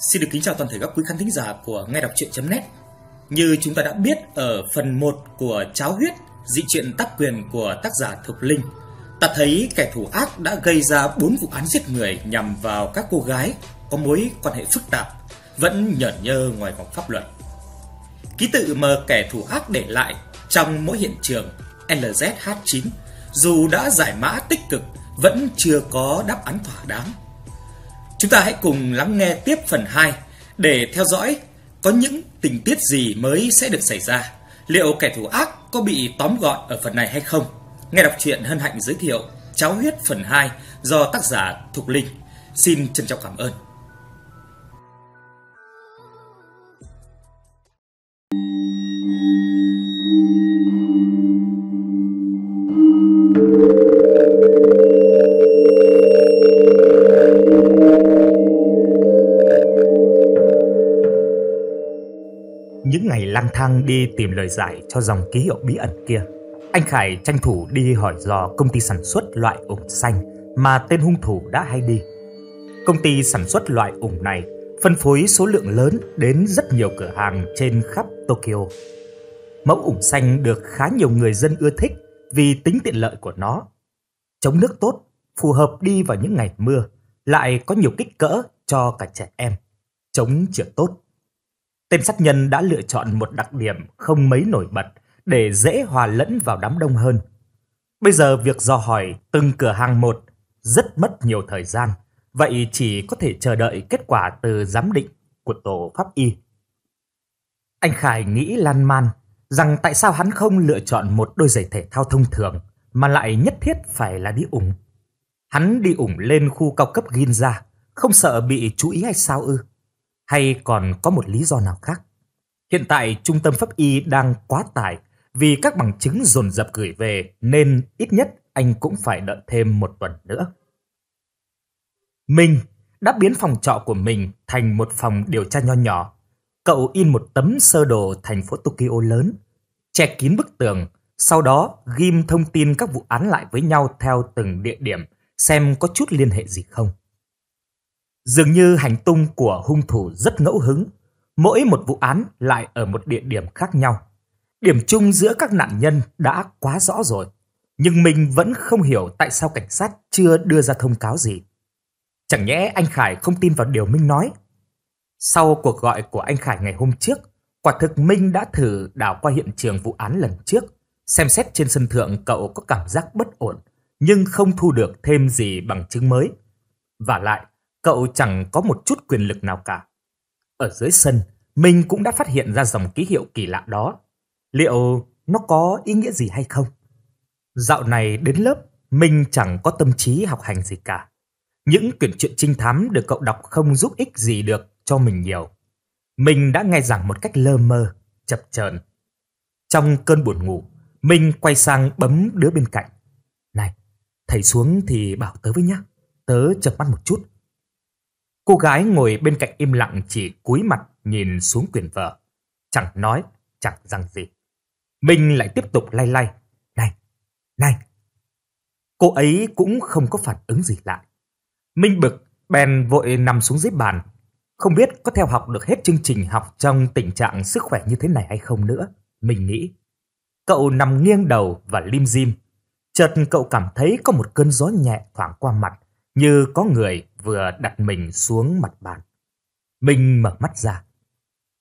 Xin được kính chào toàn thể các quý khán thính giả của nghe đọc truyện.net. Như chúng ta đã biết ở phần 1 của Cháo huyết dị truyện tác quyền của tác giả Thục Linh, ta thấy kẻ thủ ác đã gây ra 4 vụ án giết người nhằm vào các cô gái có mối quan hệ phức tạp, vẫn nhởn nhơ ngoài vòng pháp luật. Ký tự mà kẻ thủ ác để lại trong mỗi hiện trường LZH9 dù đã giải mã tích cực vẫn chưa có đáp án thỏa đáng Chúng ta hãy cùng lắng nghe tiếp phần 2 để theo dõi có những tình tiết gì mới sẽ được xảy ra. Liệu kẻ thù ác có bị tóm gọn ở phần này hay không? Nghe đọc truyện hân hạnh giới thiệu Cháu huyết phần 2 do tác giả Thục Linh. Xin trân trọng cảm ơn. lang thang đi tìm lời giải cho dòng ký hiệu bí ẩn kia. Anh Khải tranh thủ đi hỏi dò công ty sản xuất loại ủng xanh mà tên hung thủ đã hay đi. Công ty sản xuất loại ủng này phân phối số lượng lớn đến rất nhiều cửa hàng trên khắp Tokyo. Mẫu ủng xanh được khá nhiều người dân ưa thích vì tính tiện lợi của nó. Chống nước tốt, phù hợp đi vào những ngày mưa, lại có nhiều kích cỡ cho cả trẻ em. Chống trượt tốt. Tên sát nhân đã lựa chọn một đặc điểm không mấy nổi bật để dễ hòa lẫn vào đám đông hơn. Bây giờ việc dò hỏi từng cửa hàng một rất mất nhiều thời gian, vậy chỉ có thể chờ đợi kết quả từ giám định của tổ pháp y. Anh Khải nghĩ lan man rằng tại sao hắn không lựa chọn một đôi giày thể thao thông thường mà lại nhất thiết phải là đi ủng. Hắn đi ủng lên khu cao cấp Ginza, không sợ bị chú ý hay sao ư? hay còn có một lý do nào khác? Hiện tại trung tâm pháp y đang quá tải vì các bằng chứng dồn dập gửi về nên ít nhất anh cũng phải đợi thêm một tuần nữa. Minh đã biến phòng trọ của mình thành một phòng điều tra nho nhỏ. Cậu in một tấm sơ đồ thành phố Tokyo lớn, che kín bức tường, sau đó ghim thông tin các vụ án lại với nhau theo từng địa điểm xem có chút liên hệ gì không. Dường như hành tung của hung thủ rất ngẫu hứng, mỗi một vụ án lại ở một địa điểm khác nhau. Điểm chung giữa các nạn nhân đã quá rõ rồi, nhưng mình vẫn không hiểu tại sao cảnh sát chưa đưa ra thông cáo gì. Chẳng nhẽ anh Khải không tin vào điều Minh nói. Sau cuộc gọi của anh Khải ngày hôm trước, quả thực Minh đã thử đảo qua hiện trường vụ án lần trước, xem xét trên sân thượng cậu có cảm giác bất ổn, nhưng không thu được thêm gì bằng chứng mới. Và lại, Cậu chẳng có một chút quyền lực nào cả. Ở dưới sân, mình cũng đã phát hiện ra dòng ký hiệu kỳ lạ đó. Liệu nó có ý nghĩa gì hay không? Dạo này đến lớp, mình chẳng có tâm trí học hành gì cả. Những quyển truyện trinh thám được cậu đọc không giúp ích gì được cho mình nhiều. Mình đã nghe rằng một cách lơ mơ, chập chờn. Trong cơn buồn ngủ, mình quay sang bấm đứa bên cạnh. Này, thầy xuống thì bảo tớ với nhá. Tớ chập mắt một chút, Cô gái ngồi bên cạnh im lặng chỉ cúi mặt nhìn xuống quyền vợ. Chẳng nói, chẳng rằng gì. Minh lại tiếp tục lay lay. Này, này. Cô ấy cũng không có phản ứng gì lại. Minh bực, bèn vội nằm xuống dưới bàn. Không biết có theo học được hết chương trình học trong tình trạng sức khỏe như thế này hay không nữa. Mình nghĩ. Cậu nằm nghiêng đầu và lim dim. Chợt cậu cảm thấy có một cơn gió nhẹ thoảng qua mặt, như có người vừa đặt mình xuống mặt bàn. Minh mở mắt ra.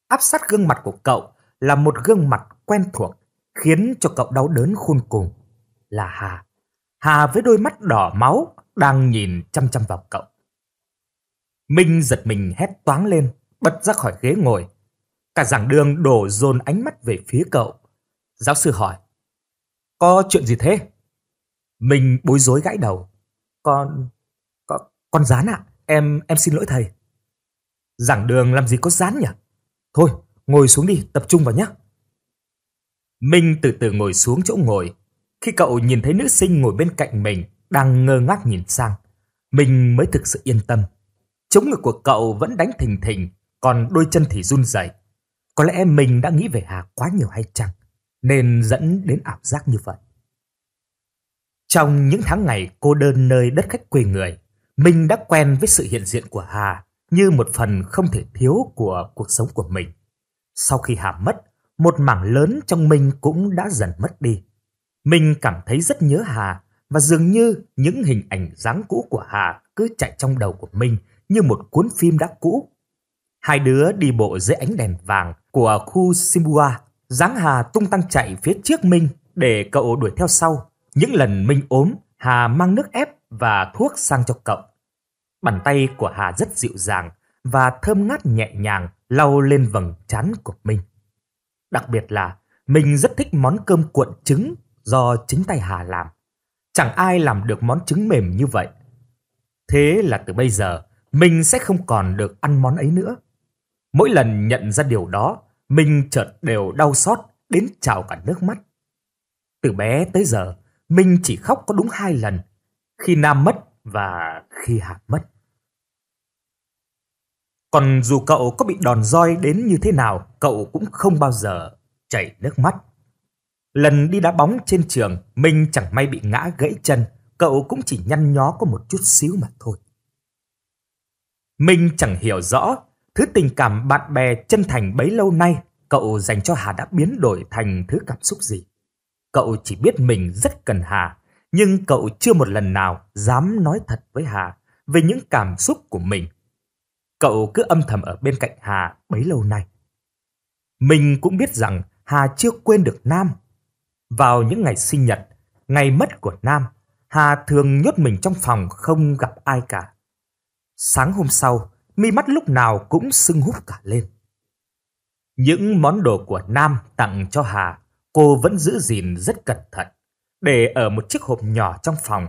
Áp sát gương mặt của cậu là một gương mặt quen thuộc, khiến cho cậu đau đớn khôn cùng. Là Hà. Hà với đôi mắt đỏ máu đang nhìn chăm chăm vào cậu. Minh giật mình hét toáng lên, bật ra khỏi ghế ngồi. Cả giảng đường đổ dồn ánh mắt về phía cậu. Giáo sư hỏi, có chuyện gì thế? Minh bối rối gãi đầu. Con, con rán ạ, à, em em xin lỗi thầy. Giảng đường làm gì có rán nhỉ? Thôi, ngồi xuống đi, tập trung vào nhé. Minh từ từ ngồi xuống chỗ ngồi. Khi cậu nhìn thấy nữ sinh ngồi bên cạnh mình đang ngơ ngác nhìn sang, mình mới thực sự yên tâm. Chống ngực của cậu vẫn đánh thình thình, còn đôi chân thì run rẩy. Có lẽ mình đã nghĩ về Hà quá nhiều hay chăng, nên dẫn đến ảo giác như vậy. Trong những tháng ngày cô đơn nơi đất khách quê người, Minh đã quen với sự hiện diện của Hà như một phần không thể thiếu của cuộc sống của mình. Sau khi Hà mất, một mảng lớn trong Minh cũng đã dần mất đi. Minh cảm thấy rất nhớ Hà và dường như những hình ảnh dáng cũ của Hà cứ chạy trong đầu của Minh như một cuốn phim đã cũ. Hai đứa đi bộ dưới ánh đèn vàng của khu Simbua. Dáng Hà tung tăng chạy phía trước Minh để cậu đuổi theo sau. Những lần Minh ốm, Hà mang nước ép và thuốc sang cho cậu. Bàn tay của Hà rất dịu dàng và thơm ngát nhẹ nhàng lau lên vầng trán của Minh. Đặc biệt là mình rất thích món cơm cuộn trứng do chính tay Hà làm. Chẳng ai làm được món trứng mềm như vậy. Thế là từ bây giờ mình sẽ không còn được ăn món ấy nữa. Mỗi lần nhận ra điều đó, mình chợt đều đau xót đến trào cả nước mắt. Từ bé tới giờ, mình chỉ khóc có đúng hai lần. Khi Nam mất và khi hạt mất. Còn dù cậu có bị đòn roi đến như thế nào, cậu cũng không bao giờ chảy nước mắt. Lần đi đá bóng trên trường, mình chẳng may bị ngã gãy chân, cậu cũng chỉ nhăn nhó có một chút xíu mà thôi. Mình chẳng hiểu rõ, thứ tình cảm bạn bè chân thành bấy lâu nay cậu dành cho Hà đã biến đổi thành thứ cảm xúc gì. Cậu chỉ biết mình rất cần Hà nhưng cậu chưa một lần nào dám nói thật với Hà về những cảm xúc của mình. Cậu cứ âm thầm ở bên cạnh Hà bấy lâu nay. Mình cũng biết rằng Hà chưa quên được Nam. Vào những ngày sinh nhật, ngày mất của Nam, Hà thường nhốt mình trong phòng không gặp ai cả. Sáng hôm sau, mi mắt lúc nào cũng sưng húp cả lên. Những món đồ của Nam tặng cho Hà, cô vẫn giữ gìn rất cẩn thận để ở một chiếc hộp nhỏ trong phòng.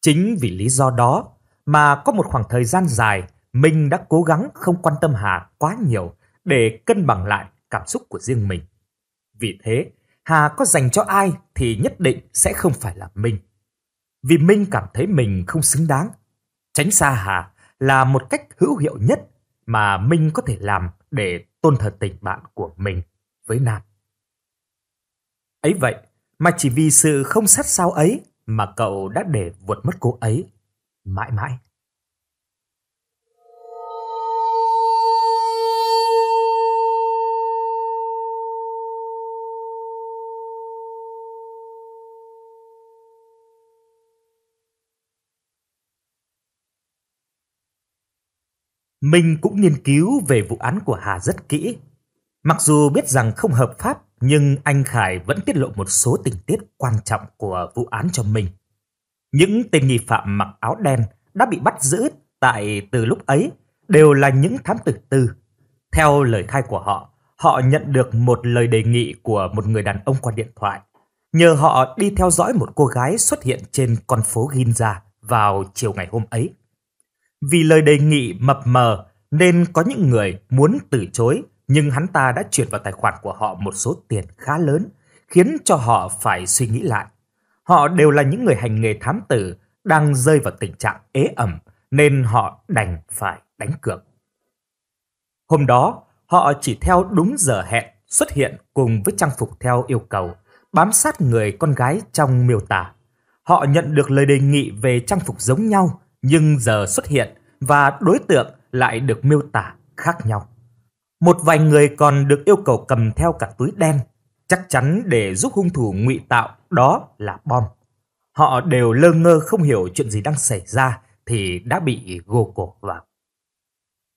Chính vì lý do đó mà có một khoảng thời gian dài mình đã cố gắng không quan tâm Hà quá nhiều để cân bằng lại cảm xúc của riêng mình. Vì thế, Hà có dành cho ai thì nhất định sẽ không phải là Minh. Vì Minh cảm thấy mình không xứng đáng. Tránh xa Hà là một cách hữu hiệu nhất mà Minh có thể làm để tôn thờ tình bạn của mình với Nam. Ấy vậy, mà chỉ vì sự không sát sao ấy mà cậu đã để vượt mất cô ấy mãi mãi. Mình cũng nghiên cứu về vụ án của Hà rất kỹ, mặc dù biết rằng không hợp pháp nhưng anh Khải vẫn tiết lộ một số tình tiết quan trọng của vụ án cho mình. Những tên nghi phạm mặc áo đen đã bị bắt giữ tại từ lúc ấy đều là những thám tử tư. Theo lời khai của họ, họ nhận được một lời đề nghị của một người đàn ông qua điện thoại, nhờ họ đi theo dõi một cô gái xuất hiện trên con phố Ginza vào chiều ngày hôm ấy. Vì lời đề nghị mập mờ nên có những người muốn từ chối nhưng hắn ta đã chuyển vào tài khoản của họ một số tiền khá lớn, khiến cho họ phải suy nghĩ lại. Họ đều là những người hành nghề thám tử đang rơi vào tình trạng ế ẩm nên họ đành phải đánh cược. Hôm đó, họ chỉ theo đúng giờ hẹn xuất hiện cùng với trang phục theo yêu cầu, bám sát người con gái trong miêu tả. Họ nhận được lời đề nghị về trang phục giống nhau nhưng giờ xuất hiện và đối tượng lại được miêu tả khác nhau. Một vài người còn được yêu cầu cầm theo cả túi đen, chắc chắn để giúp hung thủ ngụy tạo đó là bom. Họ đều lơ ngơ không hiểu chuyện gì đang xảy ra thì đã bị gô cổ vào.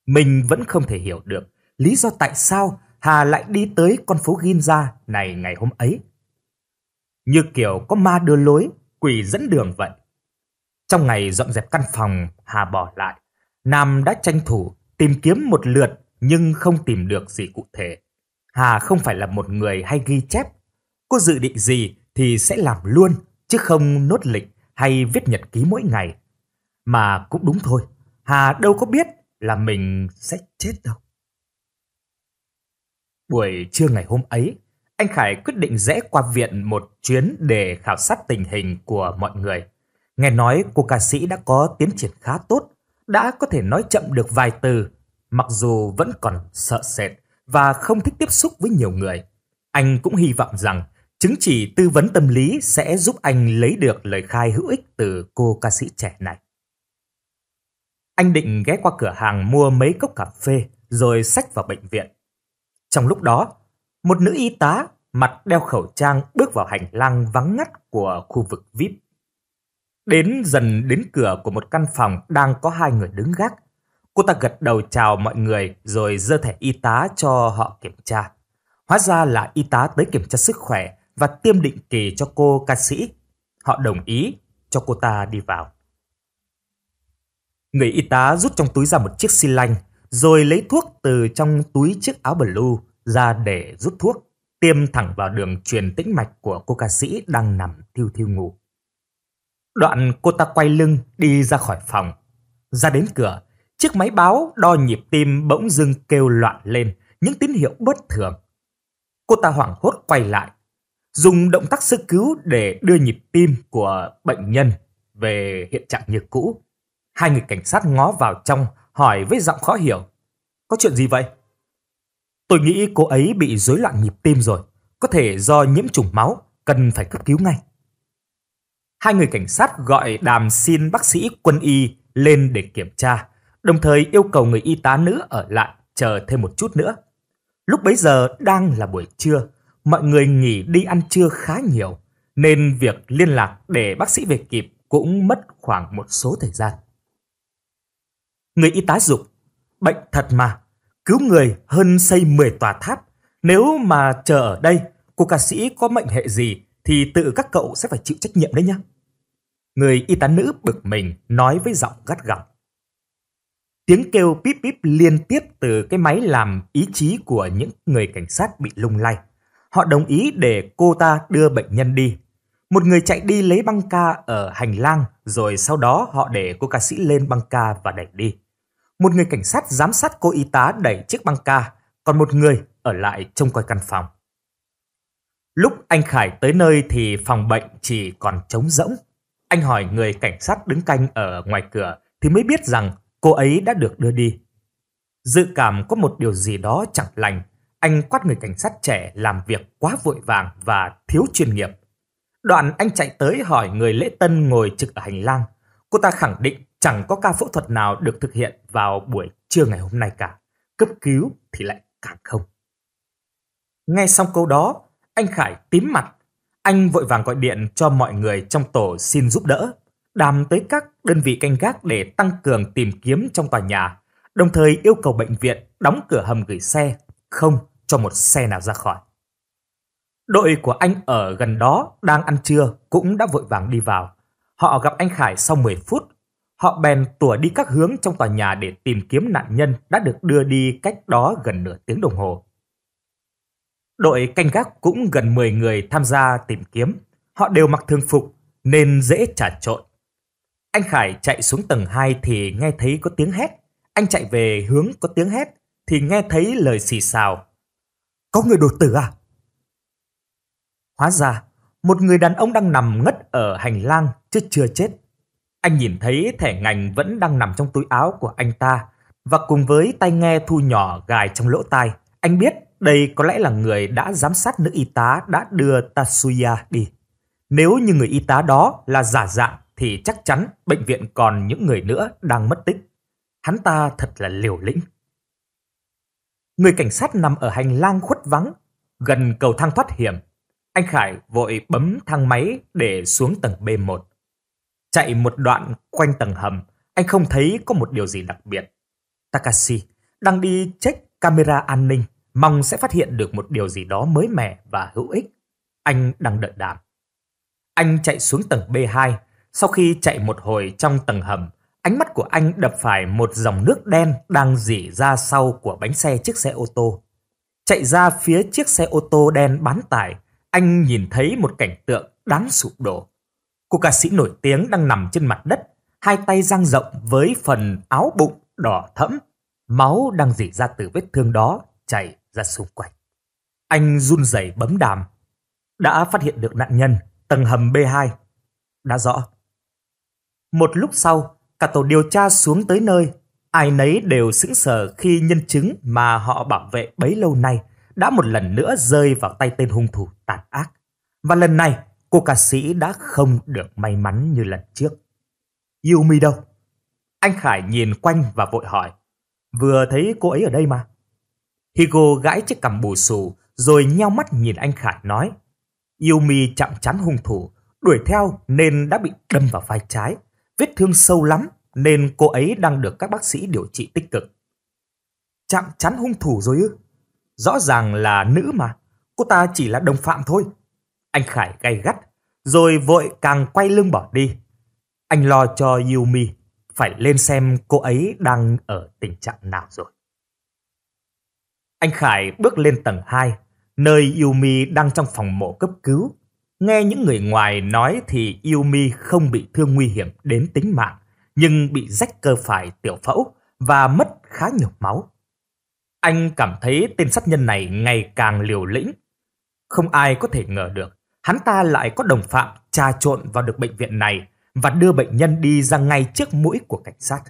Mình vẫn không thể hiểu được lý do tại sao Hà lại đi tới con phố Ginza này ngày hôm ấy. Như kiểu có ma đưa lối, quỷ dẫn đường vậy. Trong ngày dọn dẹp căn phòng Hà bỏ lại, Nam đã tranh thủ tìm kiếm một lượt nhưng không tìm được gì cụ thể. Hà không phải là một người hay ghi chép. Cô dự định gì thì sẽ làm luôn, chứ không nốt lịch hay viết nhật ký mỗi ngày. Mà cũng đúng thôi, Hà đâu có biết là mình sẽ chết đâu. Buổi trưa ngày hôm ấy, anh Khải quyết định rẽ qua viện một chuyến để khảo sát tình hình của mọi người. Nghe nói cô ca sĩ đã có tiến triển khá tốt, đã có thể nói chậm được vài từ Mặc dù vẫn còn sợ sệt và không thích tiếp xúc với nhiều người, anh cũng hy vọng rằng chứng chỉ tư vấn tâm lý sẽ giúp anh lấy được lời khai hữu ích từ cô ca sĩ trẻ này. Anh định ghé qua cửa hàng mua mấy cốc cà phê rồi xách vào bệnh viện. Trong lúc đó, một nữ y tá mặt đeo khẩu trang bước vào hành lang vắng ngắt của khu vực VIP. Đến dần đến cửa của một căn phòng đang có hai người đứng gác, Cô ta gật đầu chào mọi người rồi giơ thẻ y tá cho họ kiểm tra. Hóa ra là y tá tới kiểm tra sức khỏe và tiêm định kỳ cho cô ca sĩ. Họ đồng ý cho cô ta đi vào. Người y tá rút trong túi ra một chiếc xi lanh rồi lấy thuốc từ trong túi chiếc áo blue ra để rút thuốc tiêm thẳng vào đường truyền tĩnh mạch của cô ca sĩ đang nằm thiêu thiêu ngủ. Đoạn cô ta quay lưng đi ra khỏi phòng. Ra đến cửa, Chiếc máy báo đo nhịp tim bỗng dưng kêu loạn lên, những tín hiệu bất thường. Cô ta hoảng hốt quay lại, dùng động tác sơ cứu để đưa nhịp tim của bệnh nhân về hiện trạng như cũ. Hai người cảnh sát ngó vào trong, hỏi với giọng khó hiểu. Có chuyện gì vậy? Tôi nghĩ cô ấy bị rối loạn nhịp tim rồi, có thể do nhiễm trùng máu, cần phải cấp cứu ngay. Hai người cảnh sát gọi đàm xin bác sĩ quân y lên để kiểm tra đồng thời yêu cầu người y tá nữ ở lại chờ thêm một chút nữa. Lúc bấy giờ đang là buổi trưa, mọi người nghỉ đi ăn trưa khá nhiều, nên việc liên lạc để bác sĩ về kịp cũng mất khoảng một số thời gian. Người y tá dục, bệnh thật mà, cứu người hơn xây 10 tòa tháp. Nếu mà chờ ở đây, cô ca sĩ có mệnh hệ gì thì tự các cậu sẽ phải chịu trách nhiệm đấy nhá. Người y tá nữ bực mình nói với giọng gắt gỏng. Tiếng kêu píp píp liên tiếp từ cái máy làm ý chí của những người cảnh sát bị lung lay. Họ đồng ý để cô ta đưa bệnh nhân đi. Một người chạy đi lấy băng ca ở hành lang rồi sau đó họ để cô ca sĩ lên băng ca và đẩy đi. Một người cảnh sát giám sát cô y tá đẩy chiếc băng ca, còn một người ở lại trông coi căn phòng. Lúc anh Khải tới nơi thì phòng bệnh chỉ còn trống rỗng. Anh hỏi người cảnh sát đứng canh ở ngoài cửa thì mới biết rằng cô ấy đã được đưa đi. Dự cảm có một điều gì đó chẳng lành, anh quát người cảnh sát trẻ làm việc quá vội vàng và thiếu chuyên nghiệp. Đoạn anh chạy tới hỏi người lễ tân ngồi trực ở hành lang. Cô ta khẳng định chẳng có ca phẫu thuật nào được thực hiện vào buổi trưa ngày hôm nay cả. Cấp cứu thì lại càng không. Nghe xong câu đó, anh Khải tím mặt. Anh vội vàng gọi điện cho mọi người trong tổ xin giúp đỡ đàm tới các đơn vị canh gác để tăng cường tìm kiếm trong tòa nhà, đồng thời yêu cầu bệnh viện đóng cửa hầm gửi xe, không cho một xe nào ra khỏi. Đội của anh ở gần đó đang ăn trưa cũng đã vội vàng đi vào. Họ gặp anh Khải sau 10 phút. Họ bèn tủa đi các hướng trong tòa nhà để tìm kiếm nạn nhân đã được đưa đi cách đó gần nửa tiếng đồng hồ. Đội canh gác cũng gần 10 người tham gia tìm kiếm. Họ đều mặc thường phục nên dễ trả trộn. Anh Khải chạy xuống tầng 2 thì nghe thấy có tiếng hét. Anh chạy về hướng có tiếng hét thì nghe thấy lời xì xào. Có người đột tử à? Hóa ra, một người đàn ông đang nằm ngất ở hành lang chứ chưa chết. Anh nhìn thấy thẻ ngành vẫn đang nằm trong túi áo của anh ta và cùng với tai nghe thu nhỏ gài trong lỗ tai. Anh biết đây có lẽ là người đã giám sát nữ y tá đã đưa Tatsuya đi. Nếu như người y tá đó là giả dạng thì chắc chắn bệnh viện còn những người nữa đang mất tích. Hắn ta thật là liều lĩnh. Người cảnh sát nằm ở hành lang khuất vắng, gần cầu thang thoát hiểm. Anh Khải vội bấm thang máy để xuống tầng B1. Chạy một đoạn quanh tầng hầm, anh không thấy có một điều gì đặc biệt. Takashi đang đi check camera an ninh, mong sẽ phát hiện được một điều gì đó mới mẻ và hữu ích. Anh đang đợi đàm. Anh chạy xuống tầng B2 sau khi chạy một hồi trong tầng hầm, ánh mắt của anh đập phải một dòng nước đen đang dỉ ra sau của bánh xe chiếc xe ô tô. Chạy ra phía chiếc xe ô tô đen bán tải, anh nhìn thấy một cảnh tượng đáng sụp đổ. Cô ca sĩ nổi tiếng đang nằm trên mặt đất, hai tay dang rộng với phần áo bụng đỏ thẫm, máu đang dỉ ra từ vết thương đó chảy ra xung quanh. Anh run rẩy bấm đàm, đã phát hiện được nạn nhân, tầng hầm B2. Đã rõ, một lúc sau, cả tổ điều tra xuống tới nơi. Ai nấy đều sững sờ khi nhân chứng mà họ bảo vệ bấy lâu nay đã một lần nữa rơi vào tay tên hung thủ tàn ác. Và lần này, cô ca sĩ đã không được may mắn như lần trước. yêu mi đâu? Anh Khải nhìn quanh và vội hỏi. Vừa thấy cô ấy ở đây mà. Higo gãi chiếc cằm bù xù rồi nheo mắt nhìn anh Khải nói. Yumi chạm chắn hung thủ, đuổi theo nên đã bị đâm vào vai trái vết thương sâu lắm nên cô ấy đang được các bác sĩ điều trị tích cực. Chạm chắn hung thủ rồi ư? Rõ ràng là nữ mà, cô ta chỉ là đồng phạm thôi. Anh Khải gay gắt, rồi vội càng quay lưng bỏ đi. Anh lo cho Yumi phải lên xem cô ấy đang ở tình trạng nào rồi. Anh Khải bước lên tầng 2, nơi Yumi đang trong phòng mổ cấp cứu Nghe những người ngoài nói thì Yumi không bị thương nguy hiểm đến tính mạng, nhưng bị rách cơ phải tiểu phẫu và mất khá nhiều máu. Anh cảm thấy tên sát nhân này ngày càng liều lĩnh. Không ai có thể ngờ được, hắn ta lại có đồng phạm trà trộn vào được bệnh viện này và đưa bệnh nhân đi ra ngay trước mũi của cảnh sát.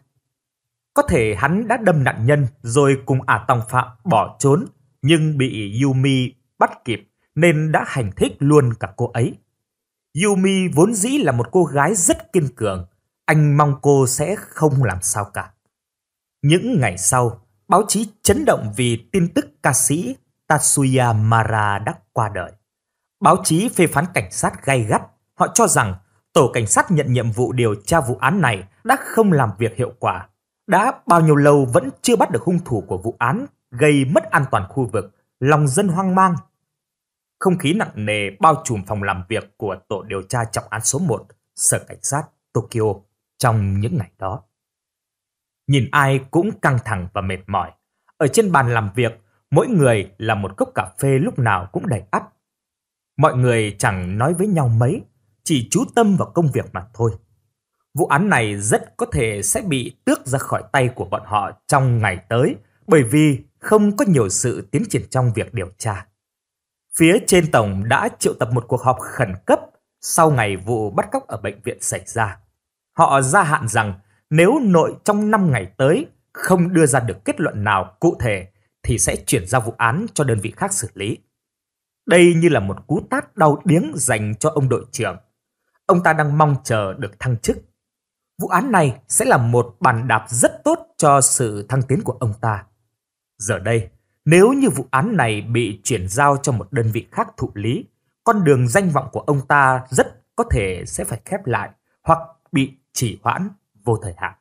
Có thể hắn đã đâm nạn nhân rồi cùng ả à tòng phạm bỏ trốn, nhưng bị Yumi bắt kịp nên đã hành thích luôn cả cô ấy. Yumi vốn dĩ là một cô gái rất kiên cường, anh mong cô sẽ không làm sao cả. Những ngày sau, báo chí chấn động vì tin tức ca sĩ Tatsuya Mara đã qua đời. Báo chí phê phán cảnh sát gay gắt, họ cho rằng tổ cảnh sát nhận nhiệm vụ điều tra vụ án này đã không làm việc hiệu quả. Đã bao nhiêu lâu vẫn chưa bắt được hung thủ của vụ án gây mất an toàn khu vực, lòng dân hoang mang không khí nặng nề bao trùm phòng làm việc của tổ điều tra trọng án số 1, Sở Cảnh sát Tokyo trong những ngày đó. Nhìn ai cũng căng thẳng và mệt mỏi. Ở trên bàn làm việc, mỗi người là một cốc cà phê lúc nào cũng đầy ắp. Mọi người chẳng nói với nhau mấy, chỉ chú tâm vào công việc mà thôi. Vụ án này rất có thể sẽ bị tước ra khỏi tay của bọn họ trong ngày tới bởi vì không có nhiều sự tiến triển trong việc điều tra phía trên tổng đã triệu tập một cuộc họp khẩn cấp sau ngày vụ bắt cóc ở bệnh viện xảy ra. Họ ra hạn rằng nếu nội trong 5 ngày tới không đưa ra được kết luận nào cụ thể thì sẽ chuyển giao vụ án cho đơn vị khác xử lý. Đây như là một cú tát đau điếng dành cho ông đội trưởng. Ông ta đang mong chờ được thăng chức. Vụ án này sẽ là một bàn đạp rất tốt cho sự thăng tiến của ông ta. Giờ đây, nếu như vụ án này bị chuyển giao cho một đơn vị khác thụ lý, con đường danh vọng của ông ta rất có thể sẽ phải khép lại hoặc bị chỉ hoãn vô thời hạn.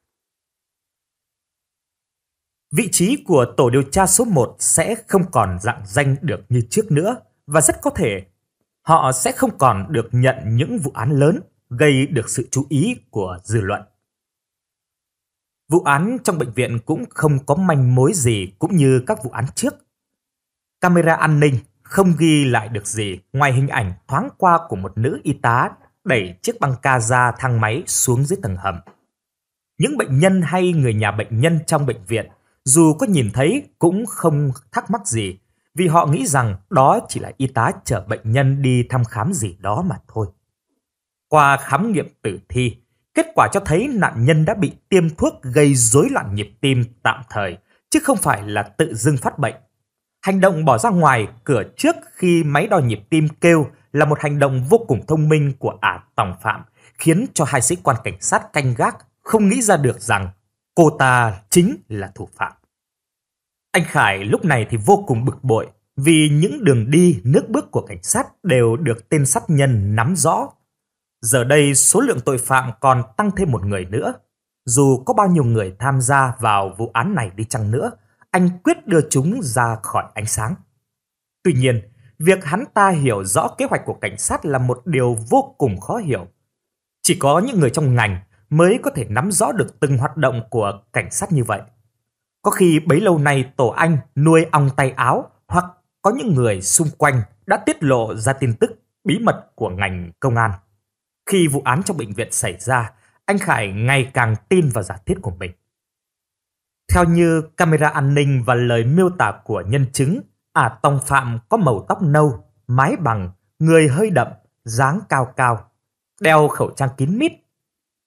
Vị trí của tổ điều tra số 1 sẽ không còn dạng danh được như trước nữa và rất có thể họ sẽ không còn được nhận những vụ án lớn gây được sự chú ý của dư luận. Vụ án trong bệnh viện cũng không có manh mối gì cũng như các vụ án trước. Camera an ninh không ghi lại được gì ngoài hình ảnh thoáng qua của một nữ y tá đẩy chiếc băng ca ra thang máy xuống dưới tầng hầm. Những bệnh nhân hay người nhà bệnh nhân trong bệnh viện dù có nhìn thấy cũng không thắc mắc gì vì họ nghĩ rằng đó chỉ là y tá chở bệnh nhân đi thăm khám gì đó mà thôi. Qua khám nghiệm tử thi, Kết quả cho thấy nạn nhân đã bị tiêm thuốc gây rối loạn nhịp tim tạm thời, chứ không phải là tự dưng phát bệnh. Hành động bỏ ra ngoài cửa trước khi máy đo nhịp tim kêu là một hành động vô cùng thông minh của ả tòng phạm, khiến cho hai sĩ quan cảnh sát canh gác không nghĩ ra được rằng cô ta chính là thủ phạm. Anh Khải lúc này thì vô cùng bực bội vì những đường đi, nước bước của cảnh sát đều được tên sát nhân nắm rõ Giờ đây số lượng tội phạm còn tăng thêm một người nữa. Dù có bao nhiêu người tham gia vào vụ án này đi chăng nữa, anh quyết đưa chúng ra khỏi ánh sáng. Tuy nhiên, việc hắn ta hiểu rõ kế hoạch của cảnh sát là một điều vô cùng khó hiểu. Chỉ có những người trong ngành mới có thể nắm rõ được từng hoạt động của cảnh sát như vậy. Có khi bấy lâu nay tổ anh nuôi ong tay áo hoặc có những người xung quanh đã tiết lộ ra tin tức bí mật của ngành công an. Khi vụ án trong bệnh viện xảy ra, anh Khải ngày càng tin vào giả thiết của mình. Theo như camera an ninh và lời miêu tả của nhân chứng, ả à, tòng phạm có màu tóc nâu, mái bằng, người hơi đậm, dáng cao cao, đeo khẩu trang kín mít.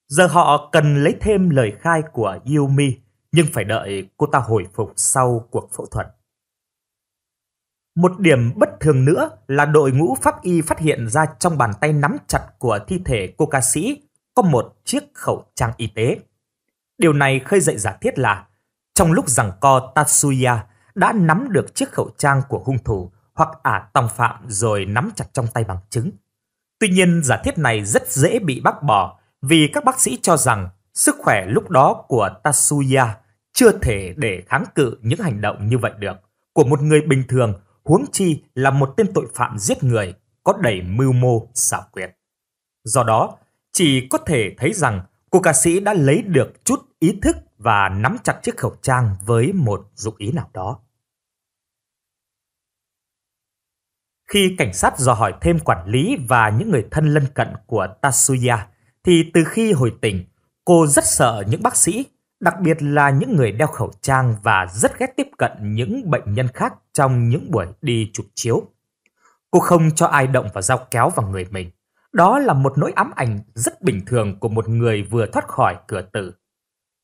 Giờ họ cần lấy thêm lời khai của Yumi, nhưng phải đợi cô ta hồi phục sau cuộc phẫu thuật. Một điểm bất thường nữa là đội ngũ pháp y phát hiện ra trong bàn tay nắm chặt của thi thể cô ca sĩ có một chiếc khẩu trang y tế. Điều này khơi dậy giả thiết là trong lúc rằng co Tatsuya đã nắm được chiếc khẩu trang của hung thủ hoặc ả tòng phạm rồi nắm chặt trong tay bằng chứng. Tuy nhiên giả thiết này rất dễ bị bác bỏ vì các bác sĩ cho rằng sức khỏe lúc đó của Tatsuya chưa thể để kháng cự những hành động như vậy được của một người bình thường huống chi là một tên tội phạm giết người có đầy mưu mô xảo quyệt. Do đó, chỉ có thể thấy rằng cô ca sĩ đã lấy được chút ý thức và nắm chặt chiếc khẩu trang với một dụng ý nào đó. Khi cảnh sát dò hỏi thêm quản lý và những người thân lân cận của Tatsuya, thì từ khi hồi tỉnh, cô rất sợ những bác sĩ đặc biệt là những người đeo khẩu trang và rất ghét tiếp cận những bệnh nhân khác trong những buổi đi chụp chiếu. Cô không cho ai động vào dao kéo vào người mình. Đó là một nỗi ám ảnh rất bình thường của một người vừa thoát khỏi cửa tử.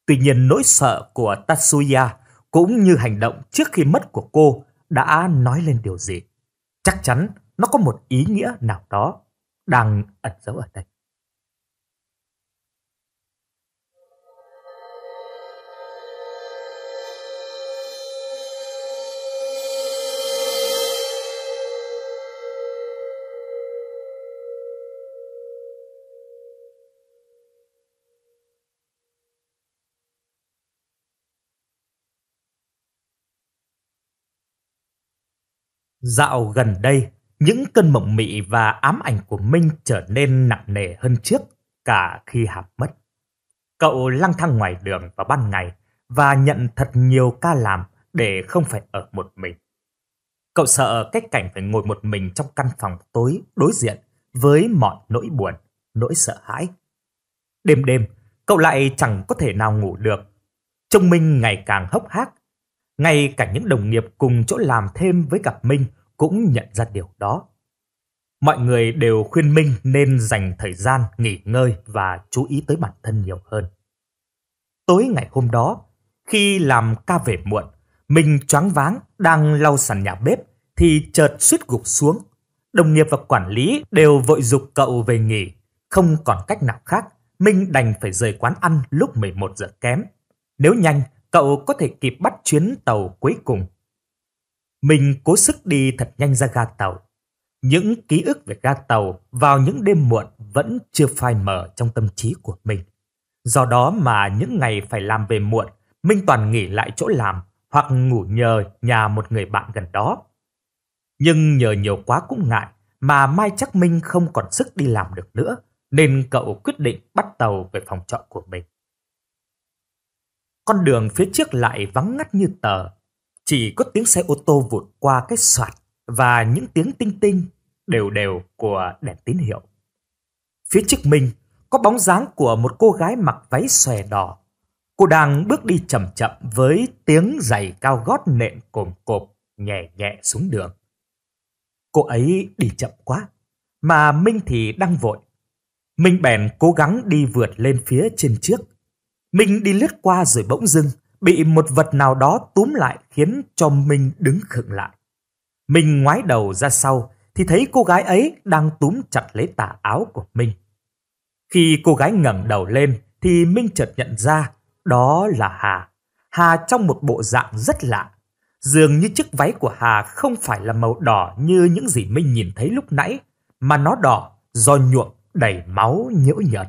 Tuy nhiên nỗi sợ của Tatsuya cũng như hành động trước khi mất của cô đã nói lên điều gì. Chắc chắn nó có một ý nghĩa nào đó đang ẩn giấu ở đây. Dạo gần đây, những cơn mộng mị và ám ảnh của Minh trở nên nặng nề hơn trước cả khi Hạp mất. Cậu lang thang ngoài đường vào ban ngày và nhận thật nhiều ca làm để không phải ở một mình. Cậu sợ cách cảnh phải ngồi một mình trong căn phòng tối đối diện với mọi nỗi buồn, nỗi sợ hãi. Đêm đêm, cậu lại chẳng có thể nào ngủ được. Trông Minh ngày càng hốc hác ngay cả những đồng nghiệp cùng chỗ làm thêm với cặp Minh cũng nhận ra điều đó. Mọi người đều khuyên Minh nên dành thời gian nghỉ ngơi và chú ý tới bản thân nhiều hơn. Tối ngày hôm đó, khi làm ca về muộn, Minh choáng váng đang lau sàn nhà bếp thì chợt suýt gục xuống. Đồng nghiệp và quản lý đều vội dục cậu về nghỉ, không còn cách nào khác, Minh đành phải rời quán ăn lúc 11 giờ kém. Nếu nhanh cậu có thể kịp bắt chuyến tàu cuối cùng. Mình cố sức đi thật nhanh ra ga tàu. Những ký ức về ga tàu vào những đêm muộn vẫn chưa phai mờ trong tâm trí của mình. Do đó mà những ngày phải làm về muộn, Minh Toàn nghỉ lại chỗ làm hoặc ngủ nhờ nhà một người bạn gần đó. Nhưng nhờ nhiều quá cũng ngại mà Mai chắc Minh không còn sức đi làm được nữa nên cậu quyết định bắt tàu về phòng trọ của mình. Con đường phía trước lại vắng ngắt như tờ, chỉ có tiếng xe ô tô vụt qua cái soạt và những tiếng tinh tinh đều đều của đèn tín hiệu. Phía trước mình có bóng dáng của một cô gái mặc váy xòe đỏ. Cô đang bước đi chậm chậm với tiếng giày cao gót nện cồm cộp nhẹ nhẹ xuống đường. Cô ấy đi chậm quá, mà Minh thì đang vội. Minh bèn cố gắng đi vượt lên phía trên trước. Mình đi lướt qua rồi bỗng dưng bị một vật nào đó túm lại khiến cho mình đứng khựng lại. Mình ngoái đầu ra sau thì thấy cô gái ấy đang túm chặt lấy tà áo của mình. Khi cô gái ngẩng đầu lên thì Minh chợt nhận ra đó là Hà. Hà trong một bộ dạng rất lạ. Dường như chiếc váy của Hà không phải là màu đỏ như những gì Minh nhìn thấy lúc nãy, mà nó đỏ do nhuộm đầy máu nhiễu nhợt.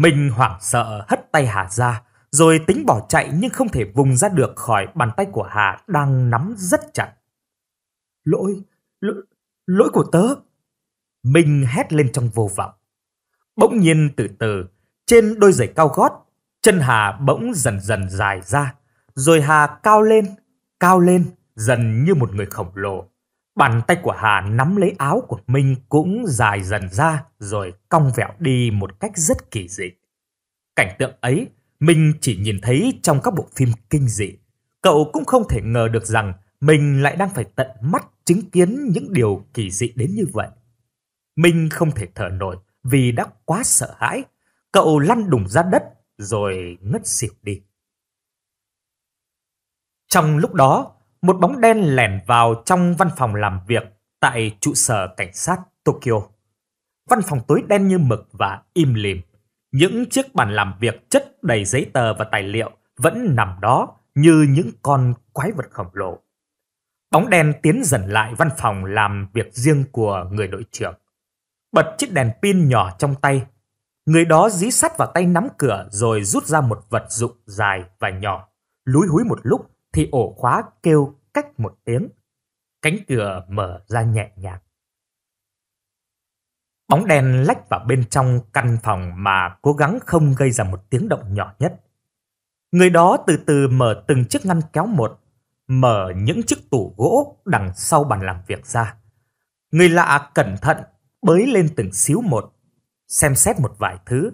Mình hoảng sợ hất tay Hà ra, rồi tính bỏ chạy nhưng không thể vùng ra được khỏi bàn tay của Hà đang nắm rất chặt. Lỗi, lỗi, lỗi của tớ. Minh hét lên trong vô vọng. Bỗng nhiên từ từ, trên đôi giày cao gót, chân Hà bỗng dần dần dài ra, rồi Hà cao lên, cao lên, dần như một người khổng lồ. Bàn tay của Hà nắm lấy áo của Minh cũng dài dần ra rồi cong vẹo đi một cách rất kỳ dị. Cảnh tượng ấy Minh chỉ nhìn thấy trong các bộ phim kinh dị. Cậu cũng không thể ngờ được rằng mình lại đang phải tận mắt chứng kiến những điều kỳ dị đến như vậy. Minh không thể thở nổi vì đã quá sợ hãi. Cậu lăn đùng ra đất rồi ngất xỉu đi. Trong lúc đó, một bóng đen lẻn vào trong văn phòng làm việc tại trụ sở cảnh sát Tokyo. Văn phòng tối đen như mực và im lìm. Những chiếc bàn làm việc chất đầy giấy tờ và tài liệu vẫn nằm đó như những con quái vật khổng lồ. Bóng đen tiến dần lại văn phòng làm việc riêng của người đội trưởng. Bật chiếc đèn pin nhỏ trong tay. Người đó dí sắt vào tay nắm cửa rồi rút ra một vật dụng dài và nhỏ. Lúi húi một lúc thì ổ khóa kêu cách một tiếng. Cánh cửa mở ra nhẹ nhàng. Bóng đen lách vào bên trong căn phòng mà cố gắng không gây ra một tiếng động nhỏ nhất. Người đó từ từ mở từng chiếc ngăn kéo một, mở những chiếc tủ gỗ đằng sau bàn làm việc ra. Người lạ cẩn thận bới lên từng xíu một, xem xét một vài thứ.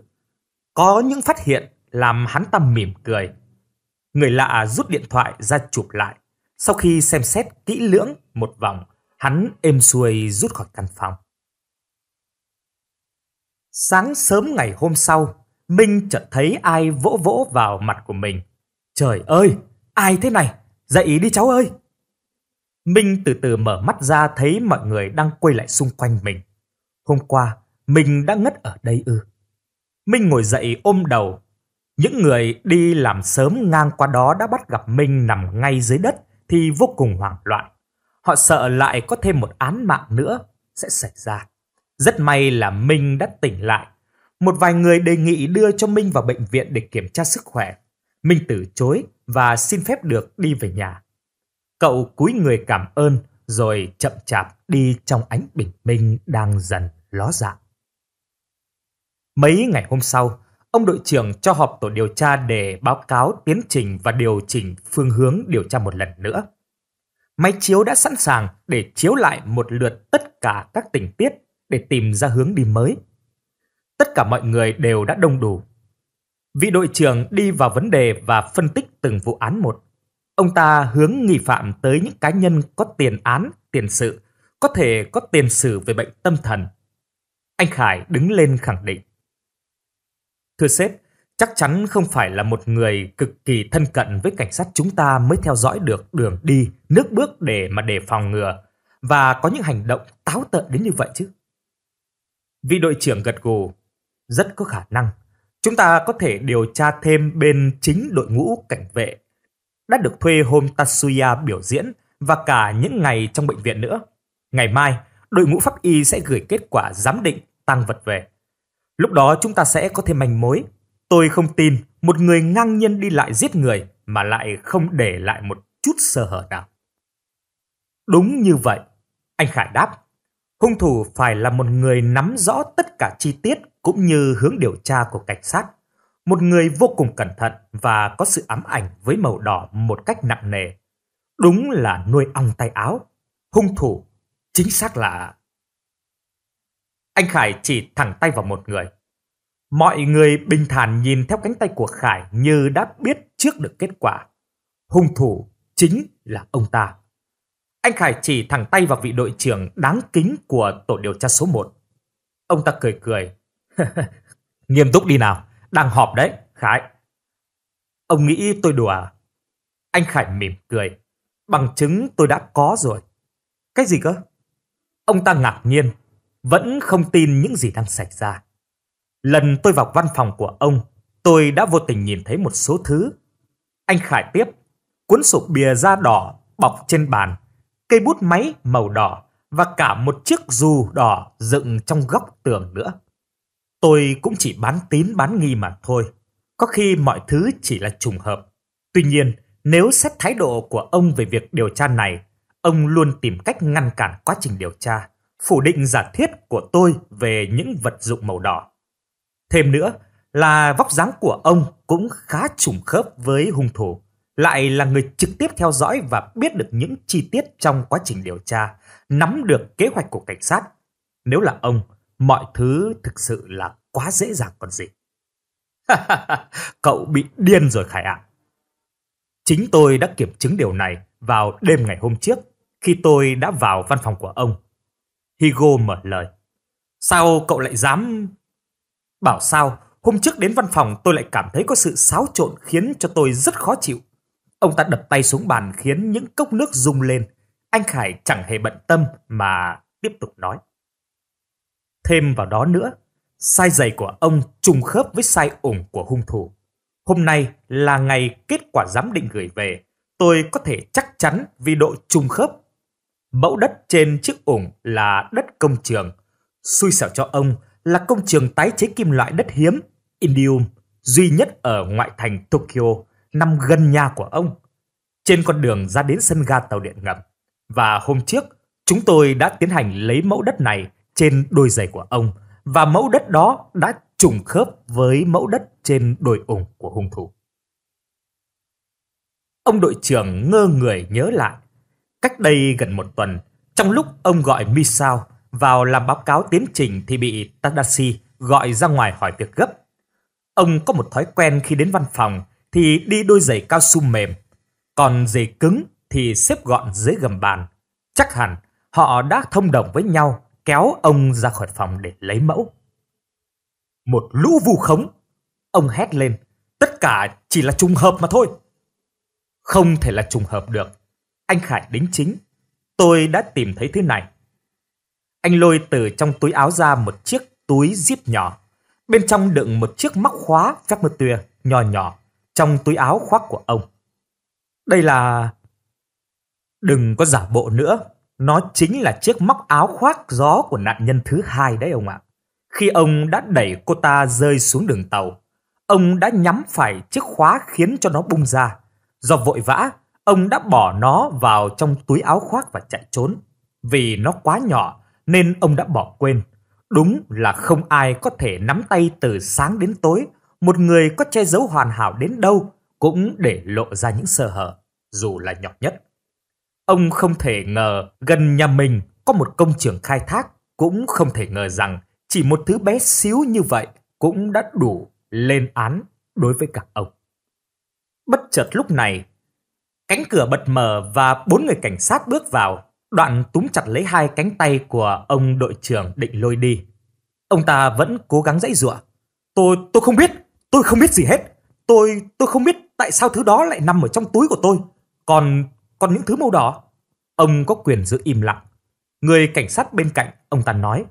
Có những phát hiện làm hắn ta mỉm cười, người lạ rút điện thoại ra chụp lại. Sau khi xem xét kỹ lưỡng một vòng, hắn êm xuôi rút khỏi căn phòng. Sáng sớm ngày hôm sau, Minh chợt thấy ai vỗ vỗ vào mặt của mình. Trời ơi, ai thế này? Dậy đi cháu ơi! Minh từ từ mở mắt ra thấy mọi người đang quay lại xung quanh mình. Hôm qua, mình đã ngất ở đây ư. Minh ngồi dậy ôm đầu, những người đi làm sớm ngang qua đó đã bắt gặp Minh nằm ngay dưới đất thì vô cùng hoảng loạn. Họ sợ lại có thêm một án mạng nữa sẽ xảy ra. Rất may là Minh đã tỉnh lại. Một vài người đề nghị đưa cho Minh vào bệnh viện để kiểm tra sức khỏe. Minh từ chối và xin phép được đi về nhà. Cậu cúi người cảm ơn rồi chậm chạp đi trong ánh bình minh đang dần ló dạng. Mấy ngày hôm sau, Ông đội trưởng cho họp tổ điều tra để báo cáo tiến trình và điều chỉnh phương hướng điều tra một lần nữa. Máy chiếu đã sẵn sàng để chiếu lại một lượt tất cả các tình tiết để tìm ra hướng đi mới. Tất cả mọi người đều đã đông đủ. Vị đội trưởng đi vào vấn đề và phân tích từng vụ án một. Ông ta hướng nghi phạm tới những cá nhân có tiền án, tiền sự, có thể có tiền sử về bệnh tâm thần. Anh Khải đứng lên khẳng định. Thưa sếp, chắc chắn không phải là một người cực kỳ thân cận với cảnh sát chúng ta mới theo dõi được đường đi, nước bước để mà đề phòng ngừa và có những hành động táo tợn đến như vậy chứ. Vị đội trưởng gật gù, rất có khả năng chúng ta có thể điều tra thêm bên chính đội ngũ cảnh vệ đã được thuê hôm Tatsuya biểu diễn và cả những ngày trong bệnh viện nữa. Ngày mai, đội ngũ pháp y sẽ gửi kết quả giám định tăng vật về. Lúc đó chúng ta sẽ có thêm manh mối. Tôi không tin một người ngang nhiên đi lại giết người mà lại không để lại một chút sơ hở nào. Đúng như vậy, anh Khải đáp. Hung thủ phải là một người nắm rõ tất cả chi tiết cũng như hướng điều tra của cảnh sát. Một người vô cùng cẩn thận và có sự ám ảnh với màu đỏ một cách nặng nề. Đúng là nuôi ong tay áo. Hung thủ, chính xác là anh Khải chỉ thẳng tay vào một người. Mọi người bình thản nhìn theo cánh tay của Khải như đã biết trước được kết quả. Hung thủ chính là ông ta. Anh Khải chỉ thẳng tay vào vị đội trưởng đáng kính của tổ điều tra số 1. Ông ta cười cười. Nghiêm túc đi nào, đang họp đấy, Khải. Ông nghĩ tôi đùa à? Anh Khải mỉm cười. Bằng chứng tôi đã có rồi. Cái gì cơ? Ông ta ngạc nhiên vẫn không tin những gì đang xảy ra. Lần tôi vào văn phòng của ông, tôi đã vô tình nhìn thấy một số thứ. Anh Khải tiếp, cuốn sổ bìa da đỏ bọc trên bàn, cây bút máy màu đỏ và cả một chiếc dù đỏ dựng trong góc tường nữa. Tôi cũng chỉ bán tín bán nghi mà thôi, có khi mọi thứ chỉ là trùng hợp. Tuy nhiên, nếu xét thái độ của ông về việc điều tra này, ông luôn tìm cách ngăn cản quá trình điều tra phủ định giả thiết của tôi về những vật dụng màu đỏ. Thêm nữa là vóc dáng của ông cũng khá trùng khớp với hung thủ, lại là người trực tiếp theo dõi và biết được những chi tiết trong quá trình điều tra, nắm được kế hoạch của cảnh sát. Nếu là ông, mọi thứ thực sự là quá dễ dàng còn gì. Cậu bị điên rồi Khải ạ. Chính tôi đã kiểm chứng điều này vào đêm ngày hôm trước khi tôi đã vào văn phòng của ông Higo mở lời. Sao cậu lại dám... Bảo sao, hôm trước đến văn phòng tôi lại cảm thấy có sự xáo trộn khiến cho tôi rất khó chịu. Ông ta đập tay xuống bàn khiến những cốc nước rung lên. Anh Khải chẳng hề bận tâm mà tiếp tục nói. Thêm vào đó nữa, sai giày của ông trùng khớp với sai ủng của hung thủ. Hôm nay là ngày kết quả giám định gửi về. Tôi có thể chắc chắn vì độ trùng khớp Mẫu đất trên chiếc ủng là đất công trường. Xui xẻo cho ông là công trường tái chế kim loại đất hiếm, indium, duy nhất ở ngoại thành Tokyo, nằm gần nhà của ông. Trên con đường ra đến sân ga tàu điện ngầm. Và hôm trước, chúng tôi đã tiến hành lấy mẫu đất này trên đôi giày của ông và mẫu đất đó đã trùng khớp với mẫu đất trên đồi ủng của hung thủ. Ông đội trưởng ngơ người nhớ lại Cách đây gần một tuần, trong lúc ông gọi Misao vào làm báo cáo tiến trình thì bị Tadashi gọi ra ngoài hỏi việc gấp. Ông có một thói quen khi đến văn phòng thì đi đôi giày cao su mềm, còn giày cứng thì xếp gọn dưới gầm bàn. Chắc hẳn họ đã thông đồng với nhau kéo ông ra khỏi phòng để lấy mẫu. Một lũ vu khống, ông hét lên, tất cả chỉ là trùng hợp mà thôi. Không thể là trùng hợp được, anh Khải đính chính. Tôi đã tìm thấy thứ này. Anh lôi từ trong túi áo ra một chiếc túi zip nhỏ. Bên trong đựng một chiếc móc khóa phép mơ tùa nhỏ nhỏ trong túi áo khoác của ông. Đây là... Đừng có giả bộ nữa. Nó chính là chiếc móc áo khoác gió của nạn nhân thứ hai đấy ông ạ. Khi ông đã đẩy cô ta rơi xuống đường tàu, ông đã nhắm phải chiếc khóa khiến cho nó bung ra. Do vội vã, ông đã bỏ nó vào trong túi áo khoác và chạy trốn. Vì nó quá nhỏ nên ông đã bỏ quên. Đúng là không ai có thể nắm tay từ sáng đến tối, một người có che giấu hoàn hảo đến đâu cũng để lộ ra những sơ hở, dù là nhỏ nhất. Ông không thể ngờ gần nhà mình có một công trường khai thác, cũng không thể ngờ rằng chỉ một thứ bé xíu như vậy cũng đã đủ lên án đối với cả ông. Bất chợt lúc này, Cánh cửa bật mở và bốn người cảnh sát bước vào, đoạn túm chặt lấy hai cánh tay của ông đội trưởng định lôi đi. Ông ta vẫn cố gắng dãy giụa. Tôi, tôi không biết, tôi không biết gì hết. Tôi, tôi không biết tại sao thứ đó lại nằm ở trong túi của tôi. Còn, còn những thứ màu đỏ. Ông có quyền giữ im lặng. Người cảnh sát bên cạnh, ông ta nói.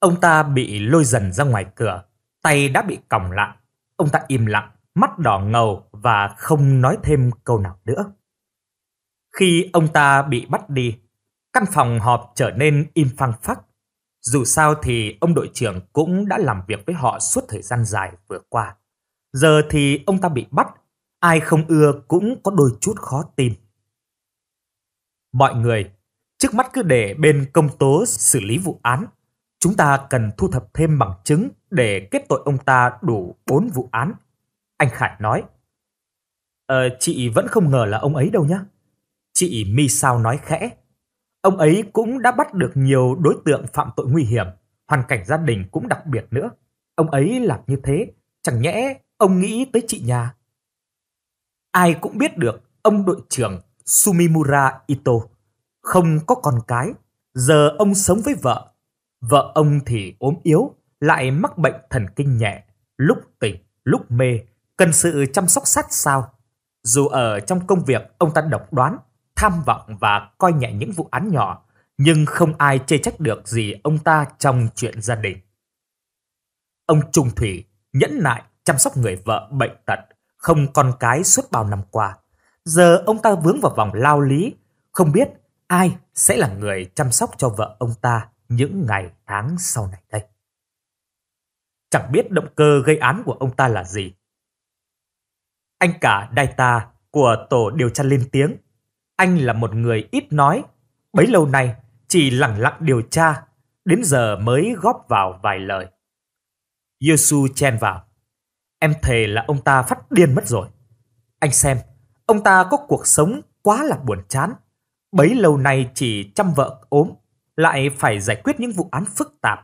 Ông ta bị lôi dần ra ngoài cửa, tay đã bị còng lại. Ông ta im lặng, mắt đỏ ngầu và không nói thêm câu nào nữa. Khi ông ta bị bắt đi, căn phòng họp trở nên im phăng phắc. Dù sao thì ông đội trưởng cũng đã làm việc với họ suốt thời gian dài vừa qua. Giờ thì ông ta bị bắt, ai không ưa cũng có đôi chút khó tin. Mọi người, trước mắt cứ để bên công tố xử lý vụ án. Chúng ta cần thu thập thêm bằng chứng để kết tội ông ta đủ 4 vụ án. Anh Khải nói, Ờ, chị vẫn không ngờ là ông ấy đâu nhá. Chị mi sao nói khẽ. Ông ấy cũng đã bắt được nhiều đối tượng phạm tội nguy hiểm, hoàn cảnh gia đình cũng đặc biệt nữa. Ông ấy làm như thế, chẳng nhẽ ông nghĩ tới chị nhà. Ai cũng biết được ông đội trưởng Sumimura Ito không có con cái, giờ ông sống với vợ. Vợ ông thì ốm yếu, lại mắc bệnh thần kinh nhẹ, lúc tỉnh, lúc mê, cần sự chăm sóc sát sao dù ở trong công việc ông ta độc đoán, tham vọng và coi nhẹ những vụ án nhỏ, nhưng không ai chê trách được gì ông ta trong chuyện gia đình. Ông Trung Thủy nhẫn nại chăm sóc người vợ bệnh tật, không con cái suốt bao năm qua. Giờ ông ta vướng vào vòng lao lý, không biết ai sẽ là người chăm sóc cho vợ ông ta những ngày tháng sau này đây. Chẳng biết động cơ gây án của ông ta là gì, anh cả Đai Ta của tổ điều tra lên tiếng. Anh là một người ít nói, bấy lâu nay chỉ lặng lặng điều tra, đến giờ mới góp vào vài lời. Yesu chen vào. Em thề là ông ta phát điên mất rồi. Anh xem, ông ta có cuộc sống quá là buồn chán. Bấy lâu nay chỉ chăm vợ ốm, lại phải giải quyết những vụ án phức tạp,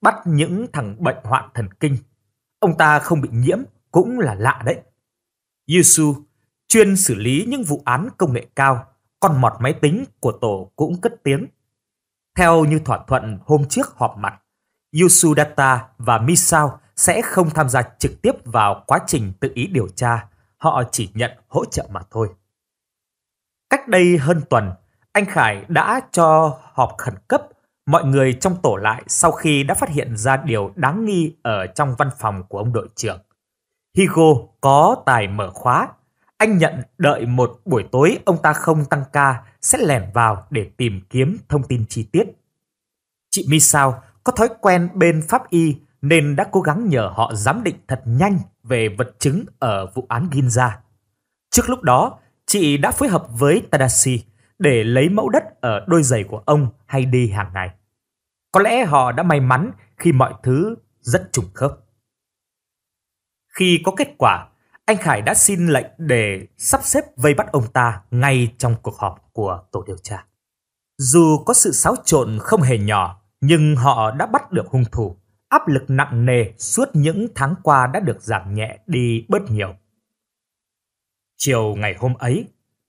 bắt những thằng bệnh hoạn thần kinh. Ông ta không bị nhiễm cũng là lạ đấy. Yusu chuyên xử lý những vụ án công nghệ cao, còn mọt máy tính của tổ cũng cất tiếng. Theo như thỏa thuận hôm trước họp mặt, Yusu Data và Misao sẽ không tham gia trực tiếp vào quá trình tự ý điều tra, họ chỉ nhận hỗ trợ mà thôi. Cách đây hơn tuần, anh Khải đã cho họp khẩn cấp mọi người trong tổ lại sau khi đã phát hiện ra điều đáng nghi ở trong văn phòng của ông đội trưởng. Higo có tài mở khóa. Anh nhận đợi một buổi tối ông ta không tăng ca sẽ lẻn vào để tìm kiếm thông tin chi tiết. Chị Misao có thói quen bên pháp y nên đã cố gắng nhờ họ giám định thật nhanh về vật chứng ở vụ án Ginza. Trước lúc đó, chị đã phối hợp với Tadashi để lấy mẫu đất ở đôi giày của ông hay đi hàng ngày. Có lẽ họ đã may mắn khi mọi thứ rất trùng khớp. Khi có kết quả, anh Khải đã xin lệnh để sắp xếp vây bắt ông ta ngay trong cuộc họp của tổ điều tra. Dù có sự xáo trộn không hề nhỏ, nhưng họ đã bắt được hung thủ. Áp lực nặng nề suốt những tháng qua đã được giảm nhẹ đi bớt nhiều. Chiều ngày hôm ấy,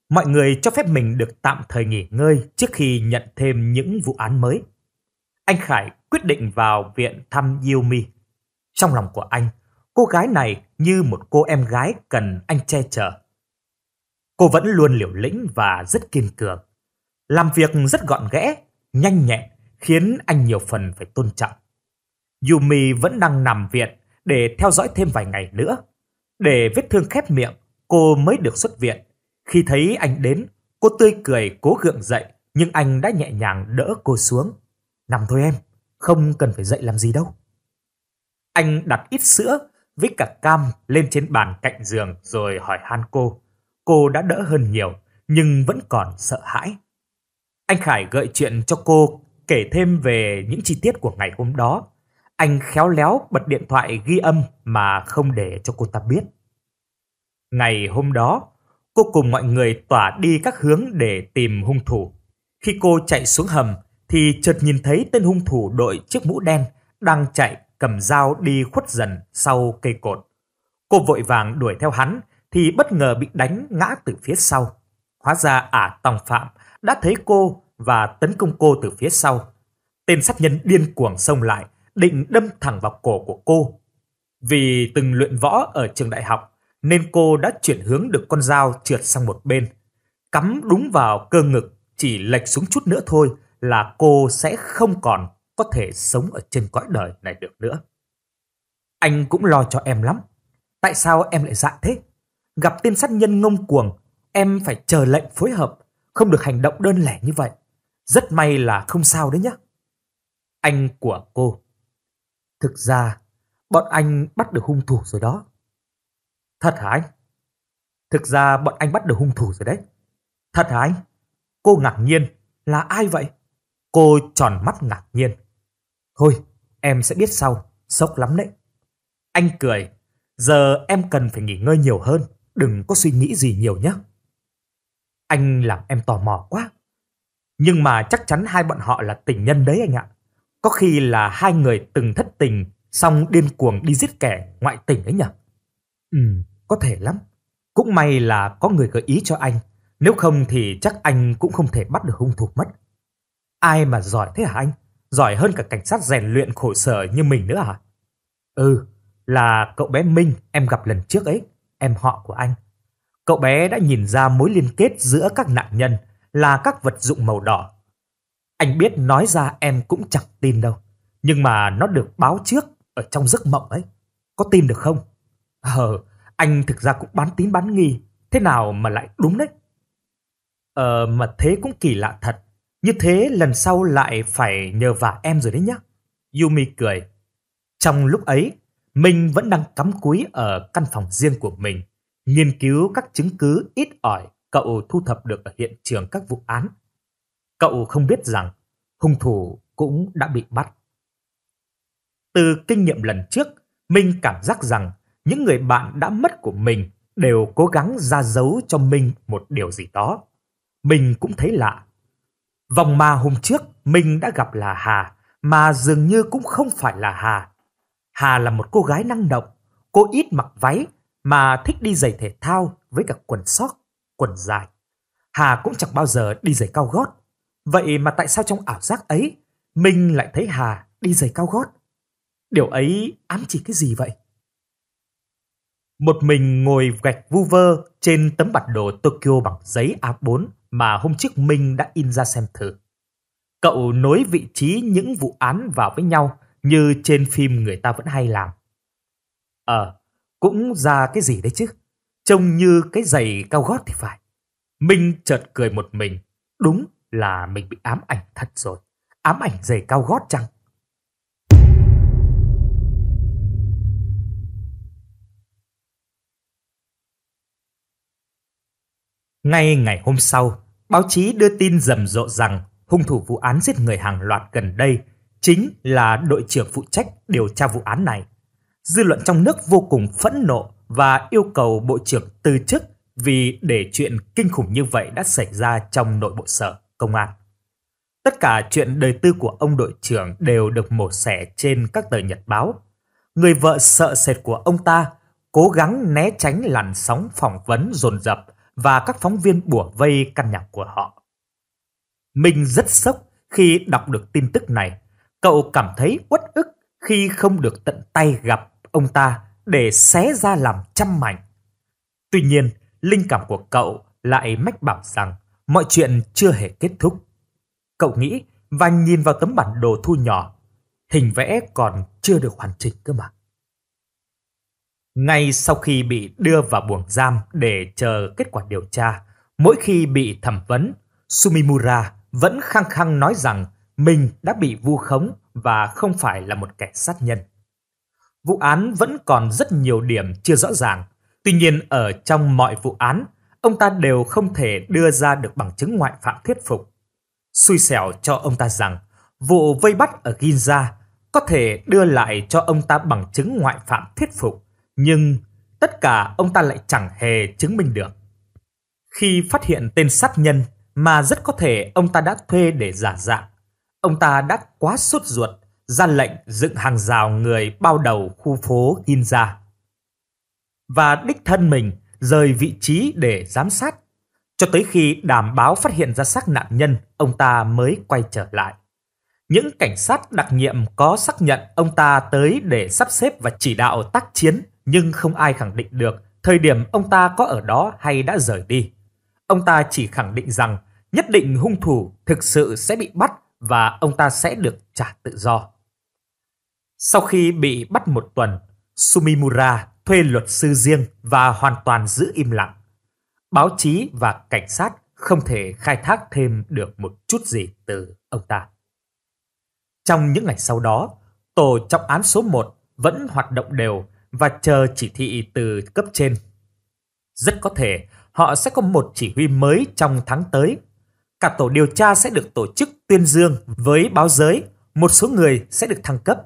mọi người cho phép mình được tạm thời nghỉ ngơi trước khi nhận thêm những vụ án mới. Anh Khải quyết định vào viện thăm Yumi. Trong lòng của anh Cô gái này như một cô em gái cần anh che chở. Cô vẫn luôn liều lĩnh và rất kiên cường. Làm việc rất gọn gẽ, nhanh nhẹn, khiến anh nhiều phần phải tôn trọng. Yumi vẫn đang nằm viện để theo dõi thêm vài ngày nữa. Để vết thương khép miệng, cô mới được xuất viện. Khi thấy anh đến, cô tươi cười cố gượng dậy, nhưng anh đã nhẹ nhàng đỡ cô xuống. Nằm thôi em, không cần phải dậy làm gì đâu. Anh đặt ít sữa cả Cam lên trên bàn cạnh giường rồi hỏi han cô. Cô đã đỡ hơn nhiều, nhưng vẫn còn sợ hãi. Anh Khải gợi chuyện cho cô kể thêm về những chi tiết của ngày hôm đó. Anh khéo léo bật điện thoại ghi âm mà không để cho cô ta biết. Ngày hôm đó, cô cùng mọi người tỏa đi các hướng để tìm hung thủ. Khi cô chạy xuống hầm thì chợt nhìn thấy tên hung thủ đội chiếc mũ đen đang chạy cầm dao đi khuất dần sau cây cột. Cô vội vàng đuổi theo hắn thì bất ngờ bị đánh ngã từ phía sau. Hóa ra ả à, tòng phạm đã thấy cô và tấn công cô từ phía sau. Tên sát nhân điên cuồng xông lại, định đâm thẳng vào cổ của cô. Vì từng luyện võ ở trường đại học nên cô đã chuyển hướng được con dao trượt sang một bên. Cắm đúng vào cơ ngực, chỉ lệch xuống chút nữa thôi là cô sẽ không còn có thể sống ở trên cõi đời này được nữa. Anh cũng lo cho em lắm. Tại sao em lại dại thế? Gặp tên sát nhân ngông cuồng, em phải chờ lệnh phối hợp, không được hành động đơn lẻ như vậy. Rất may là không sao đấy nhé. Anh của cô. Thực ra, bọn anh bắt được hung thủ rồi đó. Thật hả anh? Thực ra bọn anh bắt được hung thủ rồi đấy. Thật hả anh? Cô ngạc nhiên là ai vậy? Cô tròn mắt ngạc nhiên. Thôi, em sẽ biết sau, sốc lắm đấy. Anh cười, giờ em cần phải nghỉ ngơi nhiều hơn, đừng có suy nghĩ gì nhiều nhé. Anh làm em tò mò quá. Nhưng mà chắc chắn hai bọn họ là tình nhân đấy anh ạ. Có khi là hai người từng thất tình xong điên cuồng đi giết kẻ ngoại tình ấy nhỉ? Ừ, có thể lắm. Cũng may là có người gợi ý cho anh, nếu không thì chắc anh cũng không thể bắt được hung thủ mất. Ai mà giỏi thế hả anh? giỏi hơn cả cảnh sát rèn luyện khổ sở như mình nữa à? Ừ, là cậu bé Minh em gặp lần trước ấy, em họ của anh. Cậu bé đã nhìn ra mối liên kết giữa các nạn nhân là các vật dụng màu đỏ. Anh biết nói ra em cũng chẳng tin đâu, nhưng mà nó được báo trước ở trong giấc mộng ấy. Có tin được không? Ờ, anh thực ra cũng bán tín bán nghi, thế nào mà lại đúng đấy. Ờ, mà thế cũng kỳ lạ thật. Như thế lần sau lại phải nhờ vả em rồi đấy nhá. Yumi cười. Trong lúc ấy, mình vẫn đang cắm cúi ở căn phòng riêng của mình, nghiên cứu các chứng cứ ít ỏi cậu thu thập được ở hiện trường các vụ án. Cậu không biết rằng hung thủ cũng đã bị bắt. Từ kinh nghiệm lần trước, mình cảm giác rằng những người bạn đã mất của mình đều cố gắng ra giấu cho mình một điều gì đó. Mình cũng thấy lạ Vòng ma hôm trước mình đã gặp là Hà, mà dường như cũng không phải là Hà. Hà là một cô gái năng động, cô ít mặc váy mà thích đi giày thể thao với cả quần sóc, quần dài. Hà cũng chẳng bao giờ đi giày cao gót. Vậy mà tại sao trong ảo giác ấy, mình lại thấy Hà đi giày cao gót? Điều ấy ám chỉ cái gì vậy? một mình ngồi gạch vu vơ trên tấm bản đồ Tokyo bằng giấy A4 mà hôm trước Minh đã in ra xem thử. Cậu nối vị trí những vụ án vào với nhau như trên phim người ta vẫn hay làm. Ờ, cũng ra cái gì đấy chứ? Trông như cái giày cao gót thì phải. Minh chợt cười một mình. Đúng là mình bị ám ảnh thật rồi. Ám ảnh giày cao gót chăng? Ngay ngày hôm sau, báo chí đưa tin rầm rộ rằng hung thủ vụ án giết người hàng loạt gần đây chính là đội trưởng phụ trách điều tra vụ án này. Dư luận trong nước vô cùng phẫn nộ và yêu cầu bộ trưởng từ chức vì để chuyện kinh khủng như vậy đã xảy ra trong nội bộ sở công an. Tất cả chuyện đời tư của ông đội trưởng đều được mổ xẻ trên các tờ nhật báo. Người vợ sợ sệt của ông ta cố gắng né tránh làn sóng phỏng vấn dồn dập và các phóng viên bủa vây căn nhà của họ. Minh rất sốc khi đọc được tin tức này. Cậu cảm thấy uất ức khi không được tận tay gặp ông ta để xé ra làm trăm mảnh. Tuy nhiên, linh cảm của cậu lại mách bảo rằng mọi chuyện chưa hề kết thúc. Cậu nghĩ và nhìn vào tấm bản đồ thu nhỏ, hình vẽ còn chưa được hoàn chỉnh cơ mà. Ngay sau khi bị đưa vào buồng giam để chờ kết quả điều tra, mỗi khi bị thẩm vấn, Sumimura vẫn khăng khăng nói rằng mình đã bị vu khống và không phải là một kẻ sát nhân. Vụ án vẫn còn rất nhiều điểm chưa rõ ràng, tuy nhiên ở trong mọi vụ án, ông ta đều không thể đưa ra được bằng chứng ngoại phạm thuyết phục. Xui xẻo cho ông ta rằng vụ vây bắt ở Ginza có thể đưa lại cho ông ta bằng chứng ngoại phạm thuyết phục nhưng tất cả ông ta lại chẳng hề chứng minh được. Khi phát hiện tên sát nhân mà rất có thể ông ta đã thuê để giả dạng, ông ta đã quá sốt ruột ra lệnh dựng hàng rào người bao đầu khu phố Ginza. Và đích thân mình rời vị trí để giám sát, cho tới khi đảm báo phát hiện ra xác nạn nhân, ông ta mới quay trở lại. Những cảnh sát đặc nhiệm có xác nhận ông ta tới để sắp xếp và chỉ đạo tác chiến nhưng không ai khẳng định được thời điểm ông ta có ở đó hay đã rời đi. Ông ta chỉ khẳng định rằng nhất định hung thủ thực sự sẽ bị bắt và ông ta sẽ được trả tự do. Sau khi bị bắt một tuần, Sumimura thuê luật sư riêng và hoàn toàn giữ im lặng. Báo chí và cảnh sát không thể khai thác thêm được một chút gì từ ông ta. Trong những ngày sau đó, tổ trọng án số 1 vẫn hoạt động đều và chờ chỉ thị từ cấp trên. Rất có thể họ sẽ có một chỉ huy mới trong tháng tới. Cả tổ điều tra sẽ được tổ chức tuyên dương với báo giới, một số người sẽ được thăng cấp.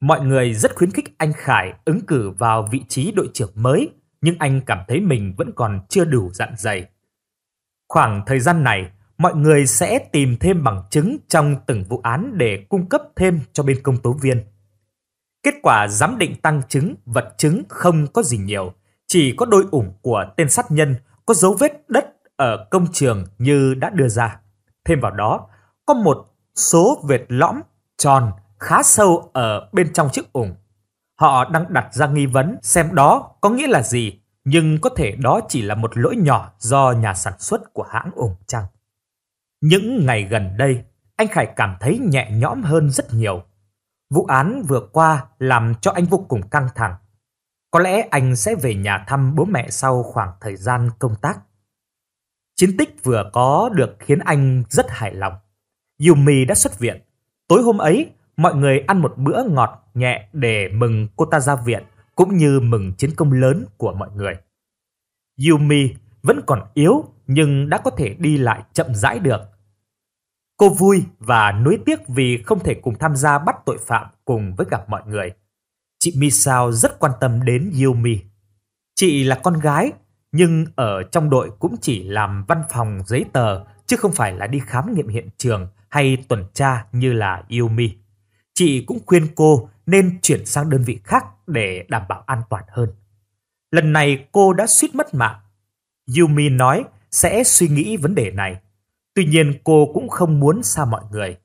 Mọi người rất khuyến khích anh Khải ứng cử vào vị trí đội trưởng mới, nhưng anh cảm thấy mình vẫn còn chưa đủ dặn dày. Khoảng thời gian này, mọi người sẽ tìm thêm bằng chứng trong từng vụ án để cung cấp thêm cho bên công tố viên. Kết quả giám định tăng chứng, vật chứng không có gì nhiều, chỉ có đôi ủng của tên sát nhân có dấu vết đất ở công trường như đã đưa ra. Thêm vào đó, có một số vệt lõm tròn khá sâu ở bên trong chiếc ủng. Họ đang đặt ra nghi vấn xem đó có nghĩa là gì, nhưng có thể đó chỉ là một lỗi nhỏ do nhà sản xuất của hãng ủng chăng. Những ngày gần đây, anh Khải cảm thấy nhẹ nhõm hơn rất nhiều Vụ án vừa qua làm cho anh vô cùng căng thẳng. Có lẽ anh sẽ về nhà thăm bố mẹ sau khoảng thời gian công tác. Chiến tích vừa có được khiến anh rất hài lòng. Yumi đã xuất viện. Tối hôm ấy, mọi người ăn một bữa ngọt nhẹ để mừng cô ta ra viện cũng như mừng chiến công lớn của mọi người. Yumi vẫn còn yếu nhưng đã có thể đi lại chậm rãi được Cô vui và nuối tiếc vì không thể cùng tham gia bắt tội phạm cùng với gặp mọi người. Chị Misao rất quan tâm đến Yumi. Chị là con gái, nhưng ở trong đội cũng chỉ làm văn phòng giấy tờ, chứ không phải là đi khám nghiệm hiện trường hay tuần tra như là Yumi. Chị cũng khuyên cô nên chuyển sang đơn vị khác để đảm bảo an toàn hơn. Lần này cô đã suýt mất mạng. Yumi nói sẽ suy nghĩ vấn đề này Tuy nhiên cô cũng không muốn xa mọi người.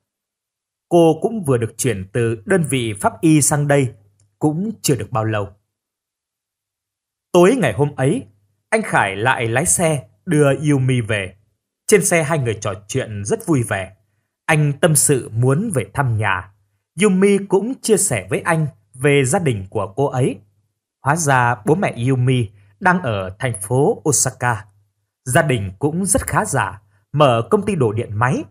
Cô cũng vừa được chuyển từ đơn vị pháp y sang đây, cũng chưa được bao lâu. Tối ngày hôm ấy, anh Khải lại lái xe đưa Yumi về. Trên xe hai người trò chuyện rất vui vẻ. Anh tâm sự muốn về thăm nhà. Yumi cũng chia sẻ với anh về gia đình của cô ấy. Hóa ra bố mẹ Yumi đang ở thành phố Osaka. Gia đình cũng rất khá giả mở công ty đồ điện máy.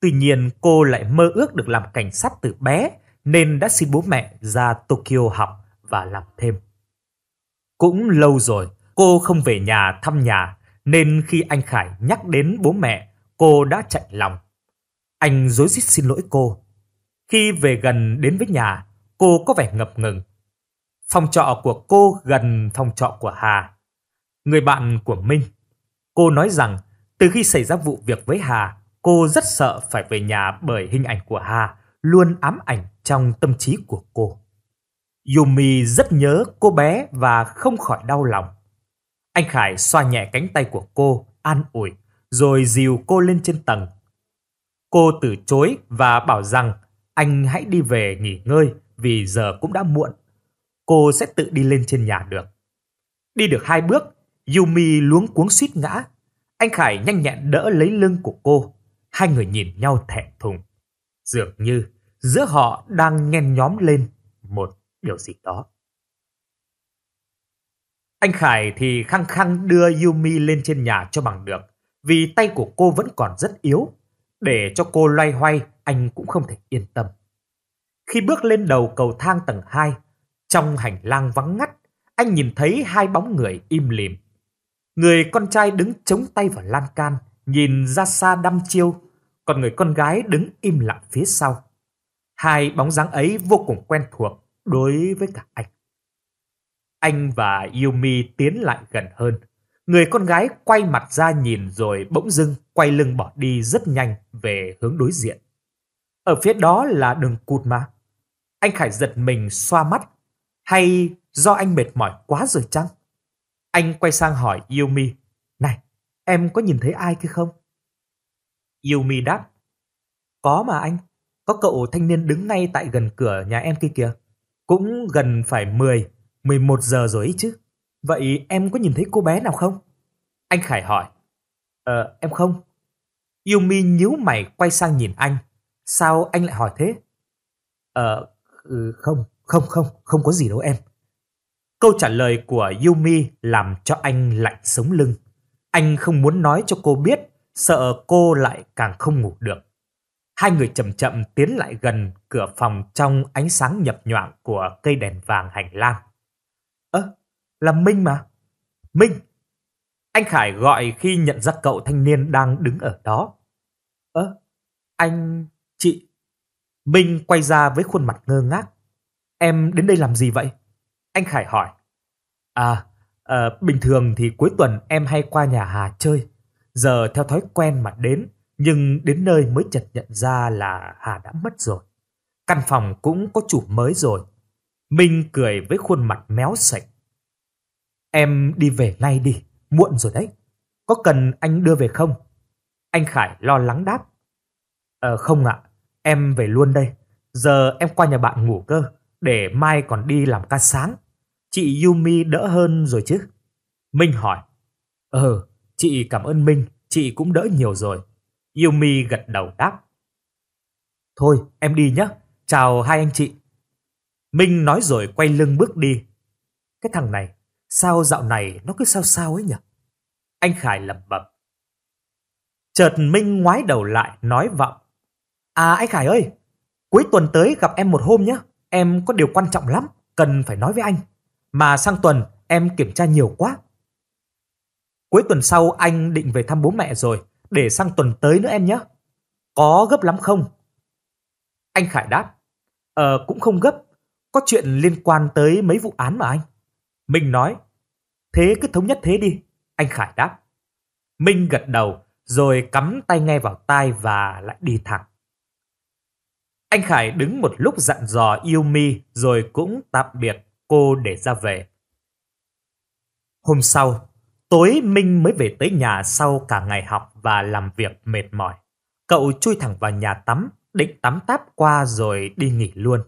Tuy nhiên cô lại mơ ước được làm cảnh sát từ bé nên đã xin bố mẹ ra Tokyo học và làm thêm. Cũng lâu rồi cô không về nhà thăm nhà nên khi anh Khải nhắc đến bố mẹ cô đã chạy lòng. Anh dối rít xin lỗi cô. Khi về gần đến với nhà cô có vẻ ngập ngừng. Phòng trọ của cô gần phòng trọ của Hà, người bạn của Minh. Cô nói rằng từ khi xảy ra vụ việc với Hà, cô rất sợ phải về nhà bởi hình ảnh của Hà luôn ám ảnh trong tâm trí của cô. Yumi rất nhớ cô bé và không khỏi đau lòng. Anh Khải xoa nhẹ cánh tay của cô, an ủi, rồi dìu cô lên trên tầng. Cô từ chối và bảo rằng anh hãy đi về nghỉ ngơi vì giờ cũng đã muộn. Cô sẽ tự đi lên trên nhà được. Đi được hai bước, Yumi luống cuống suýt ngã anh Khải nhanh nhẹn đỡ lấy lưng của cô. Hai người nhìn nhau thẹn thùng. Dường như giữa họ đang nhen nhóm lên một điều gì đó. Anh Khải thì khăng khăng đưa Yumi lên trên nhà cho bằng được, vì tay của cô vẫn còn rất yếu. Để cho cô loay hoay, anh cũng không thể yên tâm. Khi bước lên đầu cầu thang tầng 2, trong hành lang vắng ngắt, anh nhìn thấy hai bóng người im lìm. Người con trai đứng chống tay vào lan can, nhìn ra xa đăm chiêu, còn người con gái đứng im lặng phía sau. Hai bóng dáng ấy vô cùng quen thuộc đối với cả anh. Anh và Yumi tiến lại gần hơn. Người con gái quay mặt ra nhìn rồi bỗng dưng quay lưng bỏ đi rất nhanh về hướng đối diện. Ở phía đó là đường cụt mà. Anh Khải giật mình xoa mắt. Hay do anh mệt mỏi quá rồi chăng? Anh quay sang hỏi Yumi, Này, em có nhìn thấy ai kia không? Yumi đáp, Có mà anh, có cậu thanh niên đứng ngay tại gần cửa nhà em kia kìa. Cũng gần phải 10, 11 giờ rồi ấy chứ. Vậy em có nhìn thấy cô bé nào không? Anh Khải hỏi, Ờ, em không. Yumi nhíu mày quay sang nhìn anh. Sao anh lại hỏi thế? Ờ, ừ, không, không, không, không có gì đâu em. Câu trả lời của Yumi làm cho anh lạnh sống lưng. Anh không muốn nói cho cô biết, sợ cô lại càng không ngủ được. Hai người chậm chậm tiến lại gần cửa phòng trong ánh sáng nhập nhoạng của cây đèn vàng hành lang. Ơ, là Minh mà. Minh! Anh Khải gọi khi nhận ra cậu thanh niên đang đứng ở đó. Ơ, anh... chị... Minh quay ra với khuôn mặt ngơ ngác. Em đến đây làm gì vậy? Anh Khải hỏi. À, à, bình thường thì cuối tuần em hay qua nhà Hà chơi. Giờ theo thói quen mà đến, nhưng đến nơi mới chợt nhận ra là Hà đã mất rồi. Căn phòng cũng có chủ mới rồi. Minh cười với khuôn mặt méo sạch. Em đi về ngay đi, muộn rồi đấy. Có cần anh đưa về không? Anh Khải lo lắng đáp. Ờ không ạ, em về luôn đây. Giờ em qua nhà bạn ngủ cơ, để mai còn đi làm ca sáng. Chị Yumi đỡ hơn rồi chứ? Minh hỏi. Ừ, chị cảm ơn Minh, chị cũng đỡ nhiều rồi. Yumi gật đầu đáp. Thôi, em đi nhé. Chào hai anh chị. Minh nói rồi quay lưng bước đi. Cái thằng này, sao dạo này nó cứ sao sao ấy nhỉ? Anh Khải lẩm bẩm. Chợt Minh ngoái đầu lại nói vọng. À anh Khải ơi, cuối tuần tới gặp em một hôm nhé. Em có điều quan trọng lắm, cần phải nói với anh mà sang tuần em kiểm tra nhiều quá. Cuối tuần sau anh định về thăm bố mẹ rồi, để sang tuần tới nữa em nhé. Có gấp lắm không? Anh Khải đáp, ờ cũng không gấp, có chuyện liên quan tới mấy vụ án mà anh. Minh nói, thế cứ thống nhất thế đi, anh Khải đáp. Minh gật đầu rồi cắm tay nghe vào tai và lại đi thẳng. Anh Khải đứng một lúc dặn dò yêu mi rồi cũng tạm biệt cô để ra về. Hôm sau, tối Minh mới về tới nhà sau cả ngày học và làm việc mệt mỏi. Cậu chui thẳng vào nhà tắm, định tắm táp qua rồi đi nghỉ luôn.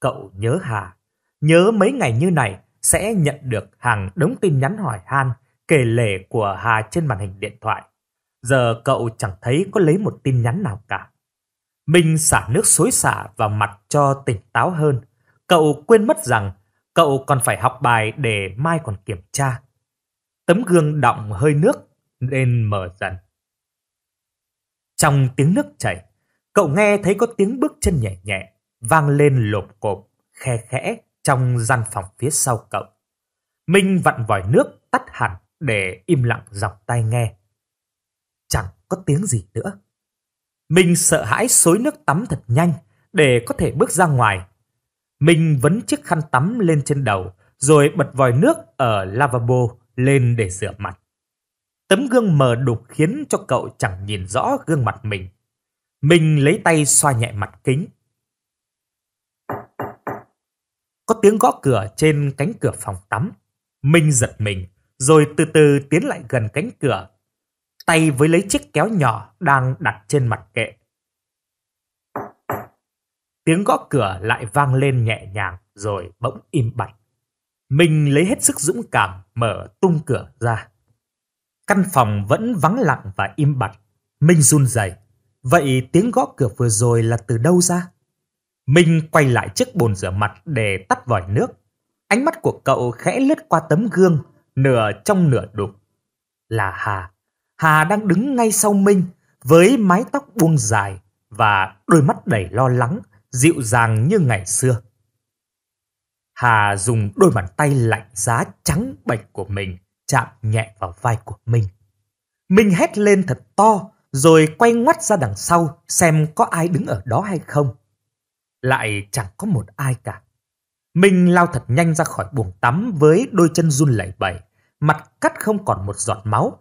Cậu nhớ Hà, nhớ mấy ngày như này sẽ nhận được hàng đống tin nhắn hỏi han kể lể của Hà trên màn hình điện thoại. Giờ cậu chẳng thấy có lấy một tin nhắn nào cả. Minh xả nước xối xả vào mặt cho tỉnh táo hơn. Cậu quên mất rằng Cậu còn phải học bài để mai còn kiểm tra. Tấm gương đọng hơi nước nên mở dần. Trong tiếng nước chảy, cậu nghe thấy có tiếng bước chân nhẹ nhẹ vang lên lộp cộp, khe khẽ trong gian phòng phía sau cậu. Minh vặn vòi nước tắt hẳn để im lặng dọc tai nghe. Chẳng có tiếng gì nữa. Minh sợ hãi xối nước tắm thật nhanh để có thể bước ra ngoài mình vấn chiếc khăn tắm lên trên đầu, rồi bật vòi nước ở lavabo lên để rửa mặt. Tấm gương mờ đục khiến cho cậu chẳng nhìn rõ gương mặt mình. Mình lấy tay xoa nhẹ mặt kính. Có tiếng gõ cửa trên cánh cửa phòng tắm. Minh giật mình, rồi từ từ tiến lại gần cánh cửa. Tay với lấy chiếc kéo nhỏ đang đặt trên mặt kệ. Tiếng gõ cửa lại vang lên nhẹ nhàng rồi bỗng im bặt. Mình lấy hết sức dũng cảm mở tung cửa ra. Căn phòng vẫn vắng lặng và im bặt. Mình run rẩy. Vậy tiếng gõ cửa vừa rồi là từ đâu ra? Minh quay lại chiếc bồn rửa mặt để tắt vòi nước. Ánh mắt của cậu khẽ lướt qua tấm gương, nửa trong nửa đục. Là Hà. Hà đang đứng ngay sau Minh với mái tóc buông dài và đôi mắt đầy lo lắng dịu dàng như ngày xưa. Hà dùng đôi bàn tay lạnh giá trắng bệch của mình chạm nhẹ vào vai của Minh. Minh hét lên thật to rồi quay ngoắt ra đằng sau xem có ai đứng ở đó hay không. Lại chẳng có một ai cả. Minh lao thật nhanh ra khỏi buồng tắm với đôi chân run lẩy bẩy, mặt cắt không còn một giọt máu.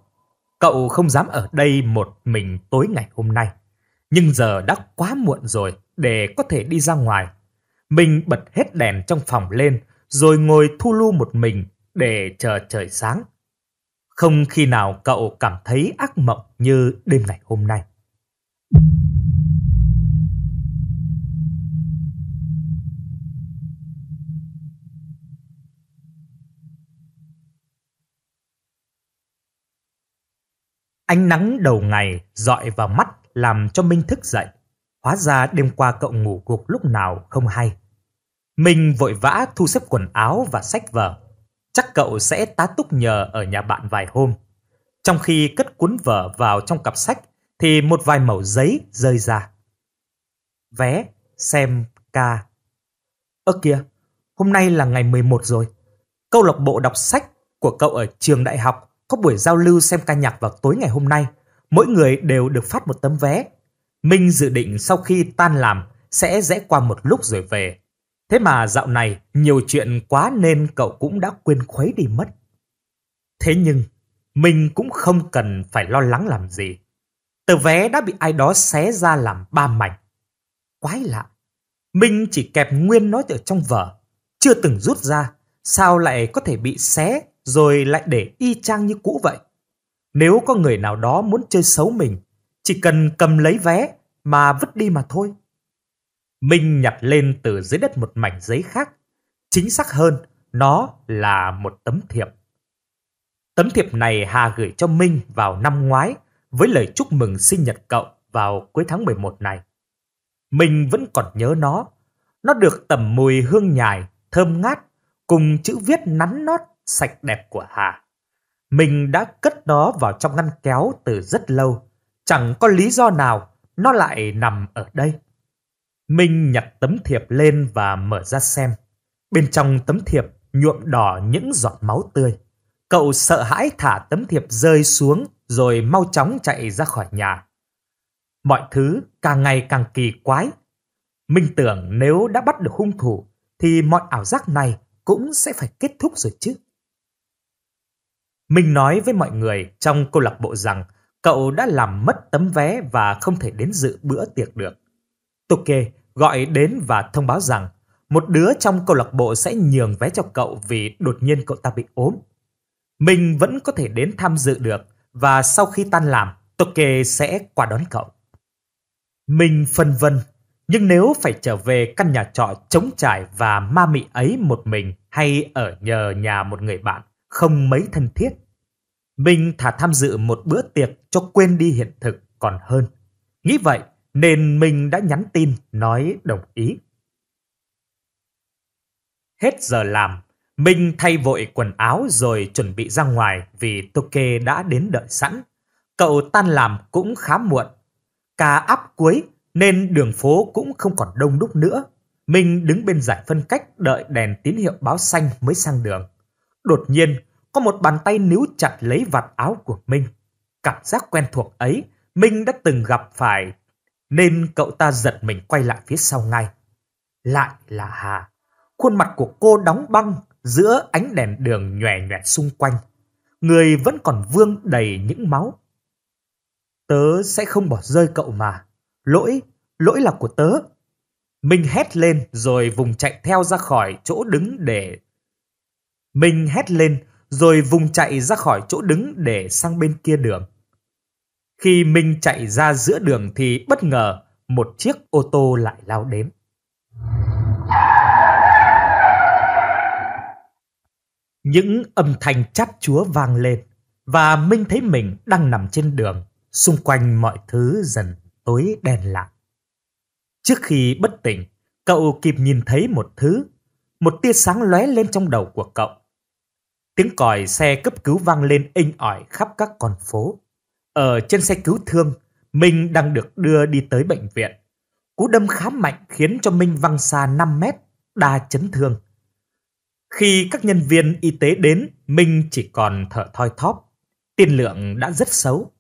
Cậu không dám ở đây một mình tối ngày hôm nay. Nhưng giờ đã quá muộn rồi để có thể đi ra ngoài. Mình bật hết đèn trong phòng lên rồi ngồi thu lu một mình để chờ trời sáng. Không khi nào cậu cảm thấy ác mộng như đêm ngày hôm nay. Ánh nắng đầu ngày dọi vào mắt làm cho Minh thức dậy. Hóa ra đêm qua cậu ngủ gục lúc nào không hay. Minh vội vã thu xếp quần áo và sách vở. Chắc cậu sẽ tá túc nhờ ở nhà bạn vài hôm. Trong khi cất cuốn vở vào trong cặp sách thì một vài mẩu giấy rơi ra. Vé, xem, ca. Ơ kìa, hôm nay là ngày 11 rồi. Câu lạc bộ đọc sách của cậu ở trường đại học có buổi giao lưu xem ca nhạc vào tối ngày hôm nay – mỗi người đều được phát một tấm vé. Minh dự định sau khi tan làm sẽ rẽ qua một lúc rồi về. Thế mà dạo này nhiều chuyện quá nên cậu cũng đã quên khuấy đi mất. Thế nhưng, Minh cũng không cần phải lo lắng làm gì. Tờ vé đã bị ai đó xé ra làm ba mảnh. Quái lạ, Minh chỉ kẹp nguyên nó ở trong vở, chưa từng rút ra, sao lại có thể bị xé rồi lại để y chang như cũ vậy? Nếu có người nào đó muốn chơi xấu mình, chỉ cần cầm lấy vé mà vứt đi mà thôi. Minh nhặt lên từ dưới đất một mảnh giấy khác. Chính xác hơn, nó là một tấm thiệp. Tấm thiệp này Hà gửi cho Minh vào năm ngoái với lời chúc mừng sinh nhật cậu vào cuối tháng 11 này. Minh vẫn còn nhớ nó. Nó được tẩm mùi hương nhài, thơm ngát cùng chữ viết nắn nót sạch đẹp của Hà. Mình đã cất nó vào trong ngăn kéo từ rất lâu. Chẳng có lý do nào nó lại nằm ở đây. Minh nhặt tấm thiệp lên và mở ra xem. Bên trong tấm thiệp nhuộm đỏ những giọt máu tươi. Cậu sợ hãi thả tấm thiệp rơi xuống rồi mau chóng chạy ra khỏi nhà. Mọi thứ càng ngày càng kỳ quái. Minh tưởng nếu đã bắt được hung thủ thì mọi ảo giác này cũng sẽ phải kết thúc rồi chứ. Mình nói với mọi người trong câu lạc bộ rằng cậu đã làm mất tấm vé và không thể đến dự bữa tiệc được. Kê gọi đến và thông báo rằng một đứa trong câu lạc bộ sẽ nhường vé cho cậu vì đột nhiên cậu ta bị ốm. Mình vẫn có thể đến tham dự được và sau khi tan làm, Kê sẽ qua đón cậu. Mình phân vân, nhưng nếu phải trở về căn nhà trọ trống trải và ma mị ấy một mình hay ở nhờ nhà một người bạn, không mấy thân thiết. Mình thả tham dự một bữa tiệc cho quên đi hiện thực còn hơn. Nghĩ vậy nên mình đã nhắn tin nói đồng ý. Hết giờ làm, mình thay vội quần áo rồi chuẩn bị ra ngoài vì Toke đã đến đợi sẵn. Cậu tan làm cũng khá muộn. Cả áp cuối nên đường phố cũng không còn đông đúc nữa. mình đứng bên giải phân cách đợi đèn tín hiệu báo xanh mới sang đường. Đột nhiên, có một bàn tay níu chặt lấy vạt áo của Minh. Cảm giác quen thuộc ấy, Minh đã từng gặp phải, nên cậu ta giật mình quay lại phía sau ngay. Lại là Hà. Khuôn mặt của cô đóng băng giữa ánh đèn đường nhòe nhòe xung quanh. Người vẫn còn vương đầy những máu. Tớ sẽ không bỏ rơi cậu mà. Lỗi, lỗi là của tớ. Minh hét lên rồi vùng chạy theo ra khỏi chỗ đứng để minh hét lên rồi vùng chạy ra khỏi chỗ đứng để sang bên kia đường. Khi Minh chạy ra giữa đường thì bất ngờ một chiếc ô tô lại lao đến. Những âm thanh chát chúa vang lên và Minh thấy mình đang nằm trên đường, xung quanh mọi thứ dần tối đen lặng Trước khi bất tỉnh, cậu kịp nhìn thấy một thứ một tia sáng lóe lên trong đầu của cậu. Tiếng còi xe cấp cứu vang lên inh ỏi khắp các con phố. Ở trên xe cứu thương, Minh đang được đưa đi tới bệnh viện. Cú đâm khá mạnh khiến cho Minh văng xa 5 mét, đa chấn thương. Khi các nhân viên y tế đến, Minh chỉ còn thở thoi thóp. Tiên lượng đã rất xấu.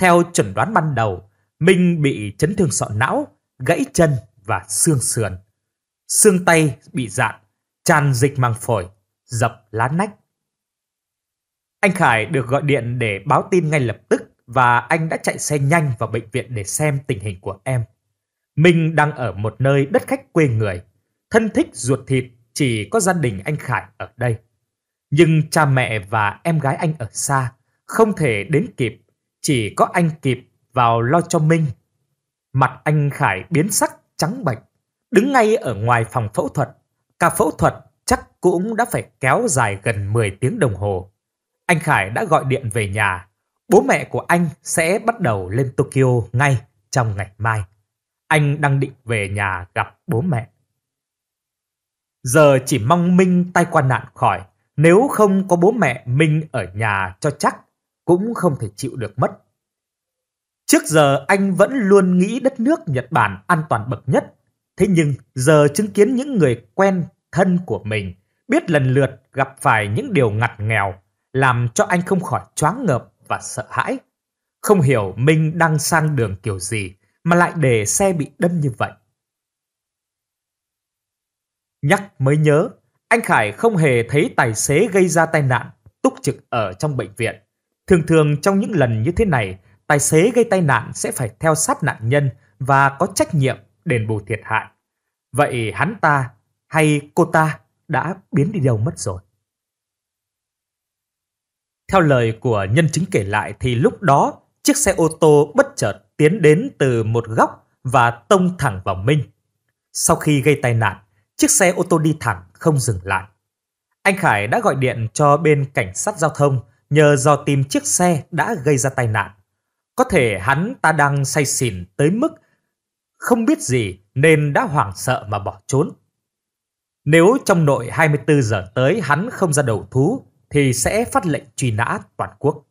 Theo chuẩn đoán ban đầu, Minh bị chấn thương sọ não, gãy chân và xương sườn. Xương tay bị dạn tràn dịch màng phổi, dập lá nách. Anh Khải được gọi điện để báo tin ngay lập tức và anh đã chạy xe nhanh vào bệnh viện để xem tình hình của em. Minh đang ở một nơi đất khách quê người, thân thích ruột thịt chỉ có gia đình anh Khải ở đây. Nhưng cha mẹ và em gái anh ở xa, không thể đến kịp, chỉ có anh kịp vào lo cho Minh. Mặt anh Khải biến sắc trắng bệch, đứng ngay ở ngoài phòng phẫu thuật Cả phẫu thuật chắc cũng đã phải kéo dài gần 10 tiếng đồng hồ. Anh Khải đã gọi điện về nhà. Bố mẹ của anh sẽ bắt đầu lên Tokyo ngay trong ngày mai. Anh đang định về nhà gặp bố mẹ. Giờ chỉ mong Minh tay qua nạn khỏi. Nếu không có bố mẹ Minh ở nhà cho chắc, cũng không thể chịu được mất. Trước giờ anh vẫn luôn nghĩ đất nước Nhật Bản an toàn bậc nhất Thế nhưng giờ chứng kiến những người quen thân của mình biết lần lượt gặp phải những điều ngặt nghèo làm cho anh không khỏi choáng ngợp và sợ hãi. Không hiểu mình đang sang đường kiểu gì mà lại để xe bị đâm như vậy. Nhắc mới nhớ, anh Khải không hề thấy tài xế gây ra tai nạn túc trực ở trong bệnh viện. Thường thường trong những lần như thế này, tài xế gây tai nạn sẽ phải theo sát nạn nhân và có trách nhiệm đền bù thiệt hại. Vậy hắn ta hay cô ta đã biến đi đâu mất rồi? Theo lời của nhân chứng kể lại thì lúc đó chiếc xe ô tô bất chợt tiến đến từ một góc và tông thẳng vào Minh. Sau khi gây tai nạn, chiếc xe ô tô đi thẳng không dừng lại. Anh Khải đã gọi điện cho bên cảnh sát giao thông nhờ do tìm chiếc xe đã gây ra tai nạn. Có thể hắn ta đang say xỉn tới mức không biết gì nên đã hoảng sợ mà bỏ trốn. Nếu trong nội 24 giờ tới hắn không ra đầu thú thì sẽ phát lệnh truy nã toàn quốc.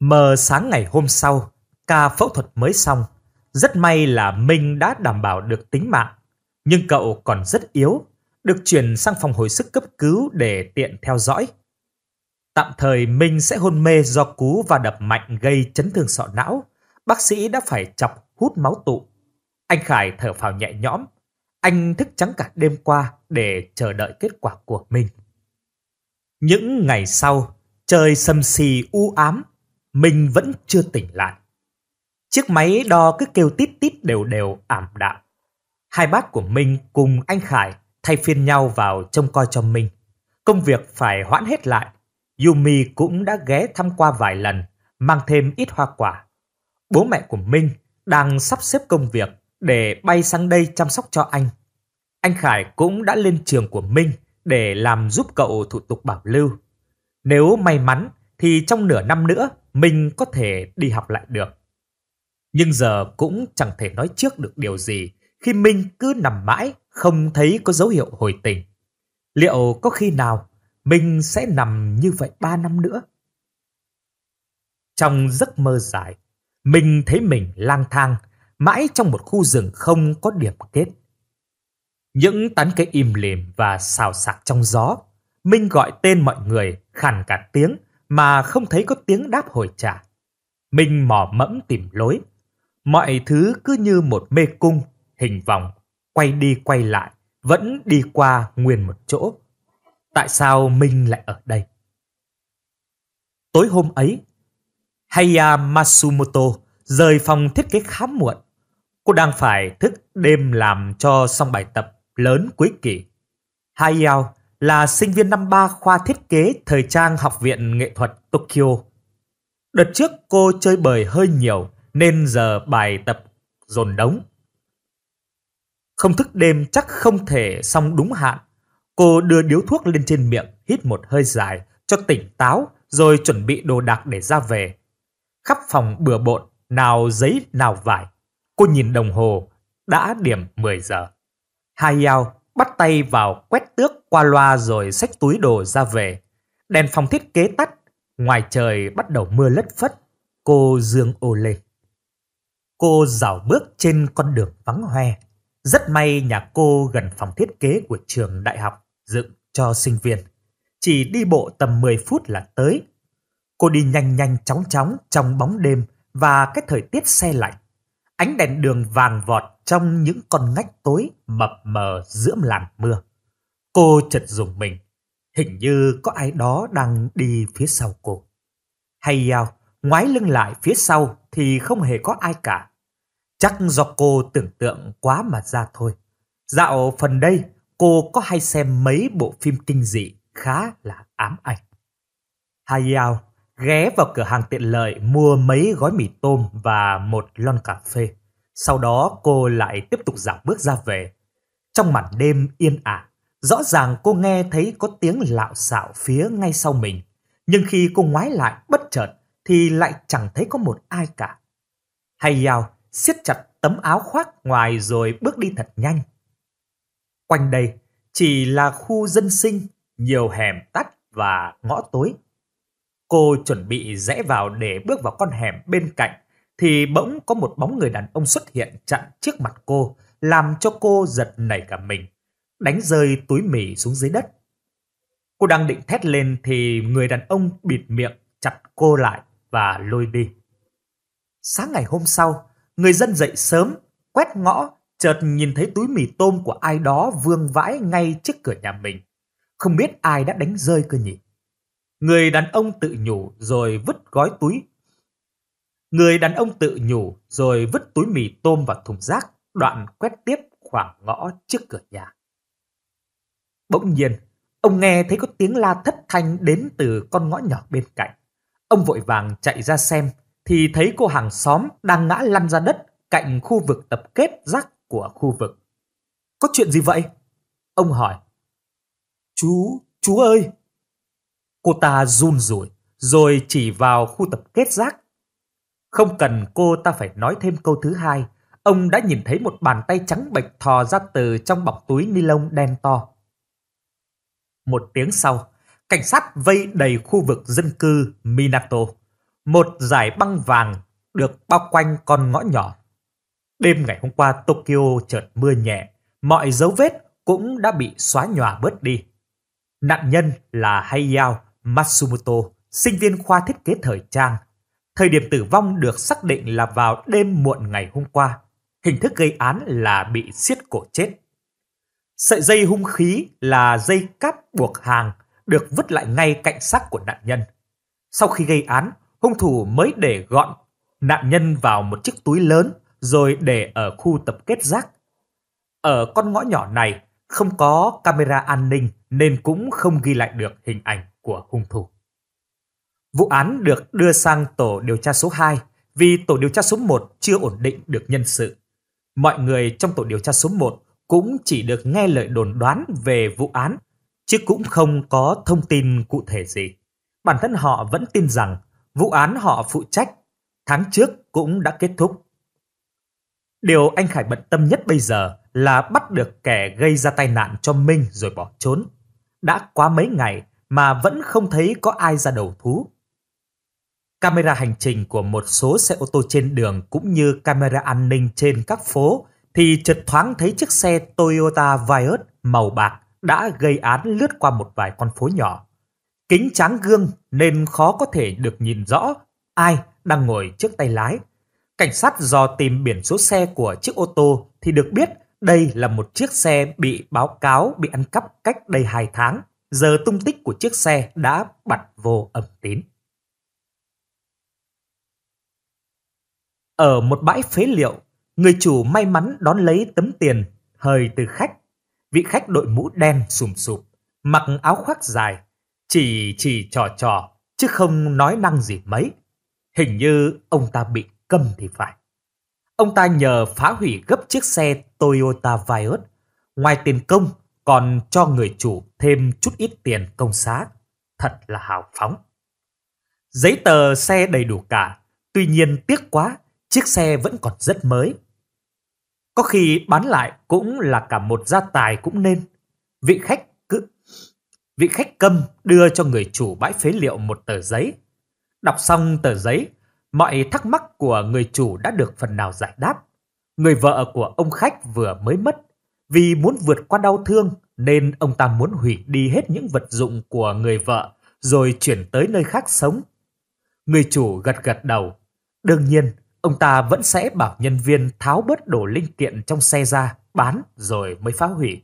Mờ sáng ngày hôm sau, ca phẫu thuật mới xong. Rất may là Minh đã đảm bảo được tính mạng, nhưng cậu còn rất yếu, được chuyển sang phòng hồi sức cấp cứu để tiện theo dõi. Tạm thời Minh sẽ hôn mê do cú và đập mạnh gây chấn thương sọ não. Bác sĩ đã phải chọc hút máu tụ anh Khải thở phào nhẹ nhõm. Anh thức trắng cả đêm qua để chờ đợi kết quả của mình. Những ngày sau, trời sầm xì u ám, mình vẫn chưa tỉnh lại. Chiếc máy đo cứ kêu tít tít đều đều ảm đạm. Hai bác của Minh cùng anh Khải thay phiên nhau vào trông coi cho Minh. Công việc phải hoãn hết lại. Yumi cũng đã ghé thăm qua vài lần, mang thêm ít hoa quả. Bố mẹ của Minh đang sắp xếp công việc để bay sang đây chăm sóc cho anh. Anh Khải cũng đã lên trường của Minh để làm giúp cậu thủ tục bảo lưu. Nếu may mắn thì trong nửa năm nữa Minh có thể đi học lại được. Nhưng giờ cũng chẳng thể nói trước được điều gì khi Minh cứ nằm mãi không thấy có dấu hiệu hồi tỉnh. Liệu có khi nào Minh sẽ nằm như vậy ba năm nữa? Trong giấc mơ dài, Minh thấy mình lang thang, mãi trong một khu rừng không có điểm kết. Những tán cây im lìm và xào xạc trong gió, Minh gọi tên mọi người khàn cả tiếng mà không thấy có tiếng đáp hồi trả. Minh mò mẫm tìm lối, mọi thứ cứ như một mê cung, hình vòng, quay đi quay lại, vẫn đi qua nguyên một chỗ. Tại sao Minh lại ở đây? Tối hôm ấy, Haya Matsumoto rời phòng thiết kế khá muộn Cô đang phải thức đêm làm cho xong bài tập lớn cuối kỳ. Ha Yao là sinh viên năm 3 khoa thiết kế thời trang Học viện Nghệ thuật Tokyo. Đợt trước cô chơi bời hơi nhiều nên giờ bài tập dồn đống. Không thức đêm chắc không thể xong đúng hạn. Cô đưa điếu thuốc lên trên miệng, hít một hơi dài cho tỉnh táo rồi chuẩn bị đồ đạc để ra về. Khắp phòng bừa bộn, nào giấy nào vải, Cô nhìn đồng hồ, đã điểm 10 giờ. Hai Yao bắt tay vào quét tước qua loa rồi xách túi đồ ra về. Đèn phòng thiết kế tắt, ngoài trời bắt đầu mưa lất phất. Cô dương ô lê. Cô dạo bước trên con đường vắng hoe. Rất may nhà cô gần phòng thiết kế của trường đại học dựng cho sinh viên. Chỉ đi bộ tầm 10 phút là tới. Cô đi nhanh nhanh chóng chóng trong bóng đêm và cái thời tiết xe lạnh ánh đèn đường vàng vọt trong những con ngách tối mập mờ giữa làn mưa. Cô chợt dùng mình, hình như có ai đó đang đi phía sau cô. Hay ao, à, ngoái lưng lại phía sau thì không hề có ai cả. Chắc do cô tưởng tượng quá mà ra thôi. Dạo phần đây, cô có hay xem mấy bộ phim kinh dị khá là ám ảnh. Hay Hayao à, ghé vào cửa hàng tiện lợi mua mấy gói mì tôm và một lon cà phê. Sau đó cô lại tiếp tục dạo bước ra về. Trong màn đêm yên ả, rõ ràng cô nghe thấy có tiếng lạo xạo phía ngay sau mình. Nhưng khi cô ngoái lại bất chợt thì lại chẳng thấy có một ai cả. Hay Yao siết chặt tấm áo khoác ngoài rồi bước đi thật nhanh. Quanh đây chỉ là khu dân sinh, nhiều hẻm tắt và ngõ tối Cô chuẩn bị rẽ vào để bước vào con hẻm bên cạnh thì bỗng có một bóng người đàn ông xuất hiện chặn trước mặt cô, làm cho cô giật nảy cả mình, đánh rơi túi mì xuống dưới đất. Cô đang định thét lên thì người đàn ông bịt miệng chặt cô lại và lôi đi. Sáng ngày hôm sau, người dân dậy sớm, quét ngõ, chợt nhìn thấy túi mì tôm của ai đó vương vãi ngay trước cửa nhà mình. Không biết ai đã đánh rơi cơ nhỉ? Người đàn ông tự nhủ rồi vứt gói túi. Người đàn ông tự nhủ rồi vứt túi mì tôm vào thùng rác, đoạn quét tiếp khoảng ngõ trước cửa nhà. Bỗng nhiên, ông nghe thấy có tiếng la thất thanh đến từ con ngõ nhỏ bên cạnh. Ông vội vàng chạy ra xem thì thấy cô hàng xóm đang ngã lăn ra đất cạnh khu vực tập kết rác của khu vực. Có chuyện gì vậy? Ông hỏi. Chú, chú ơi, Cô ta run rủi, rồi chỉ vào khu tập kết rác. Không cần cô ta phải nói thêm câu thứ hai, ông đã nhìn thấy một bàn tay trắng bệch thò ra từ trong bọc túi ni lông đen to. Một tiếng sau, cảnh sát vây đầy khu vực dân cư Minato, một dải băng vàng được bao quanh con ngõ nhỏ. Đêm ngày hôm qua Tokyo chợt mưa nhẹ, mọi dấu vết cũng đã bị xóa nhòa bớt đi. Nạn nhân là Hayao, Matsumoto, sinh viên khoa thiết kế thời trang. Thời điểm tử vong được xác định là vào đêm muộn ngày hôm qua. Hình thức gây án là bị siết cổ chết. Sợi dây hung khí là dây cáp buộc hàng được vứt lại ngay cạnh xác của nạn nhân. Sau khi gây án, hung thủ mới để gọn nạn nhân vào một chiếc túi lớn rồi để ở khu tập kết rác. Ở con ngõ nhỏ này không có camera an ninh nên cũng không ghi lại được hình ảnh của hung thủ. Vụ án được đưa sang tổ điều tra số 2 vì tổ điều tra số 1 chưa ổn định được nhân sự. Mọi người trong tổ điều tra số 1 cũng chỉ được nghe lời đồn đoán về vụ án, chứ cũng không có thông tin cụ thể gì. Bản thân họ vẫn tin rằng vụ án họ phụ trách tháng trước cũng đã kết thúc. Điều anh Khải bận tâm nhất bây giờ là bắt được kẻ gây ra tai nạn cho Minh rồi bỏ trốn. Đã quá mấy ngày mà vẫn không thấy có ai ra đầu thú. Camera hành trình của một số xe ô tô trên đường cũng như camera an ninh trên các phố thì chợt thoáng thấy chiếc xe Toyota Vios màu bạc đã gây án lướt qua một vài con phố nhỏ. Kính trắng gương nên khó có thể được nhìn rõ ai đang ngồi trước tay lái. Cảnh sát dò tìm biển số xe của chiếc ô tô thì được biết đây là một chiếc xe bị báo cáo bị ăn cắp cách đây 2 tháng giờ tung tích của chiếc xe đã bật vô âm tín. Ở một bãi phế liệu, người chủ may mắn đón lấy tấm tiền hơi từ khách. Vị khách đội mũ đen sùm sụp, mặc áo khoác dài, chỉ chỉ trò trò, chứ không nói năng gì mấy. Hình như ông ta bị câm thì phải. Ông ta nhờ phá hủy gấp chiếc xe Toyota Vios. Ngoài tiền công còn cho người chủ thêm chút ít tiền công xá, thật là hào phóng. Giấy tờ xe đầy đủ cả, tuy nhiên tiếc quá, chiếc xe vẫn còn rất mới. Có khi bán lại cũng là cả một gia tài cũng nên. Vị khách cứ vị khách cầm đưa cho người chủ bãi phế liệu một tờ giấy. Đọc xong tờ giấy, mọi thắc mắc của người chủ đã được phần nào giải đáp. Người vợ của ông khách vừa mới mất, vì muốn vượt qua đau thương nên ông ta muốn hủy đi hết những vật dụng của người vợ rồi chuyển tới nơi khác sống. Người chủ gật gật đầu. Đương nhiên, ông ta vẫn sẽ bảo nhân viên tháo bớt đồ linh kiện trong xe ra, bán rồi mới phá hủy.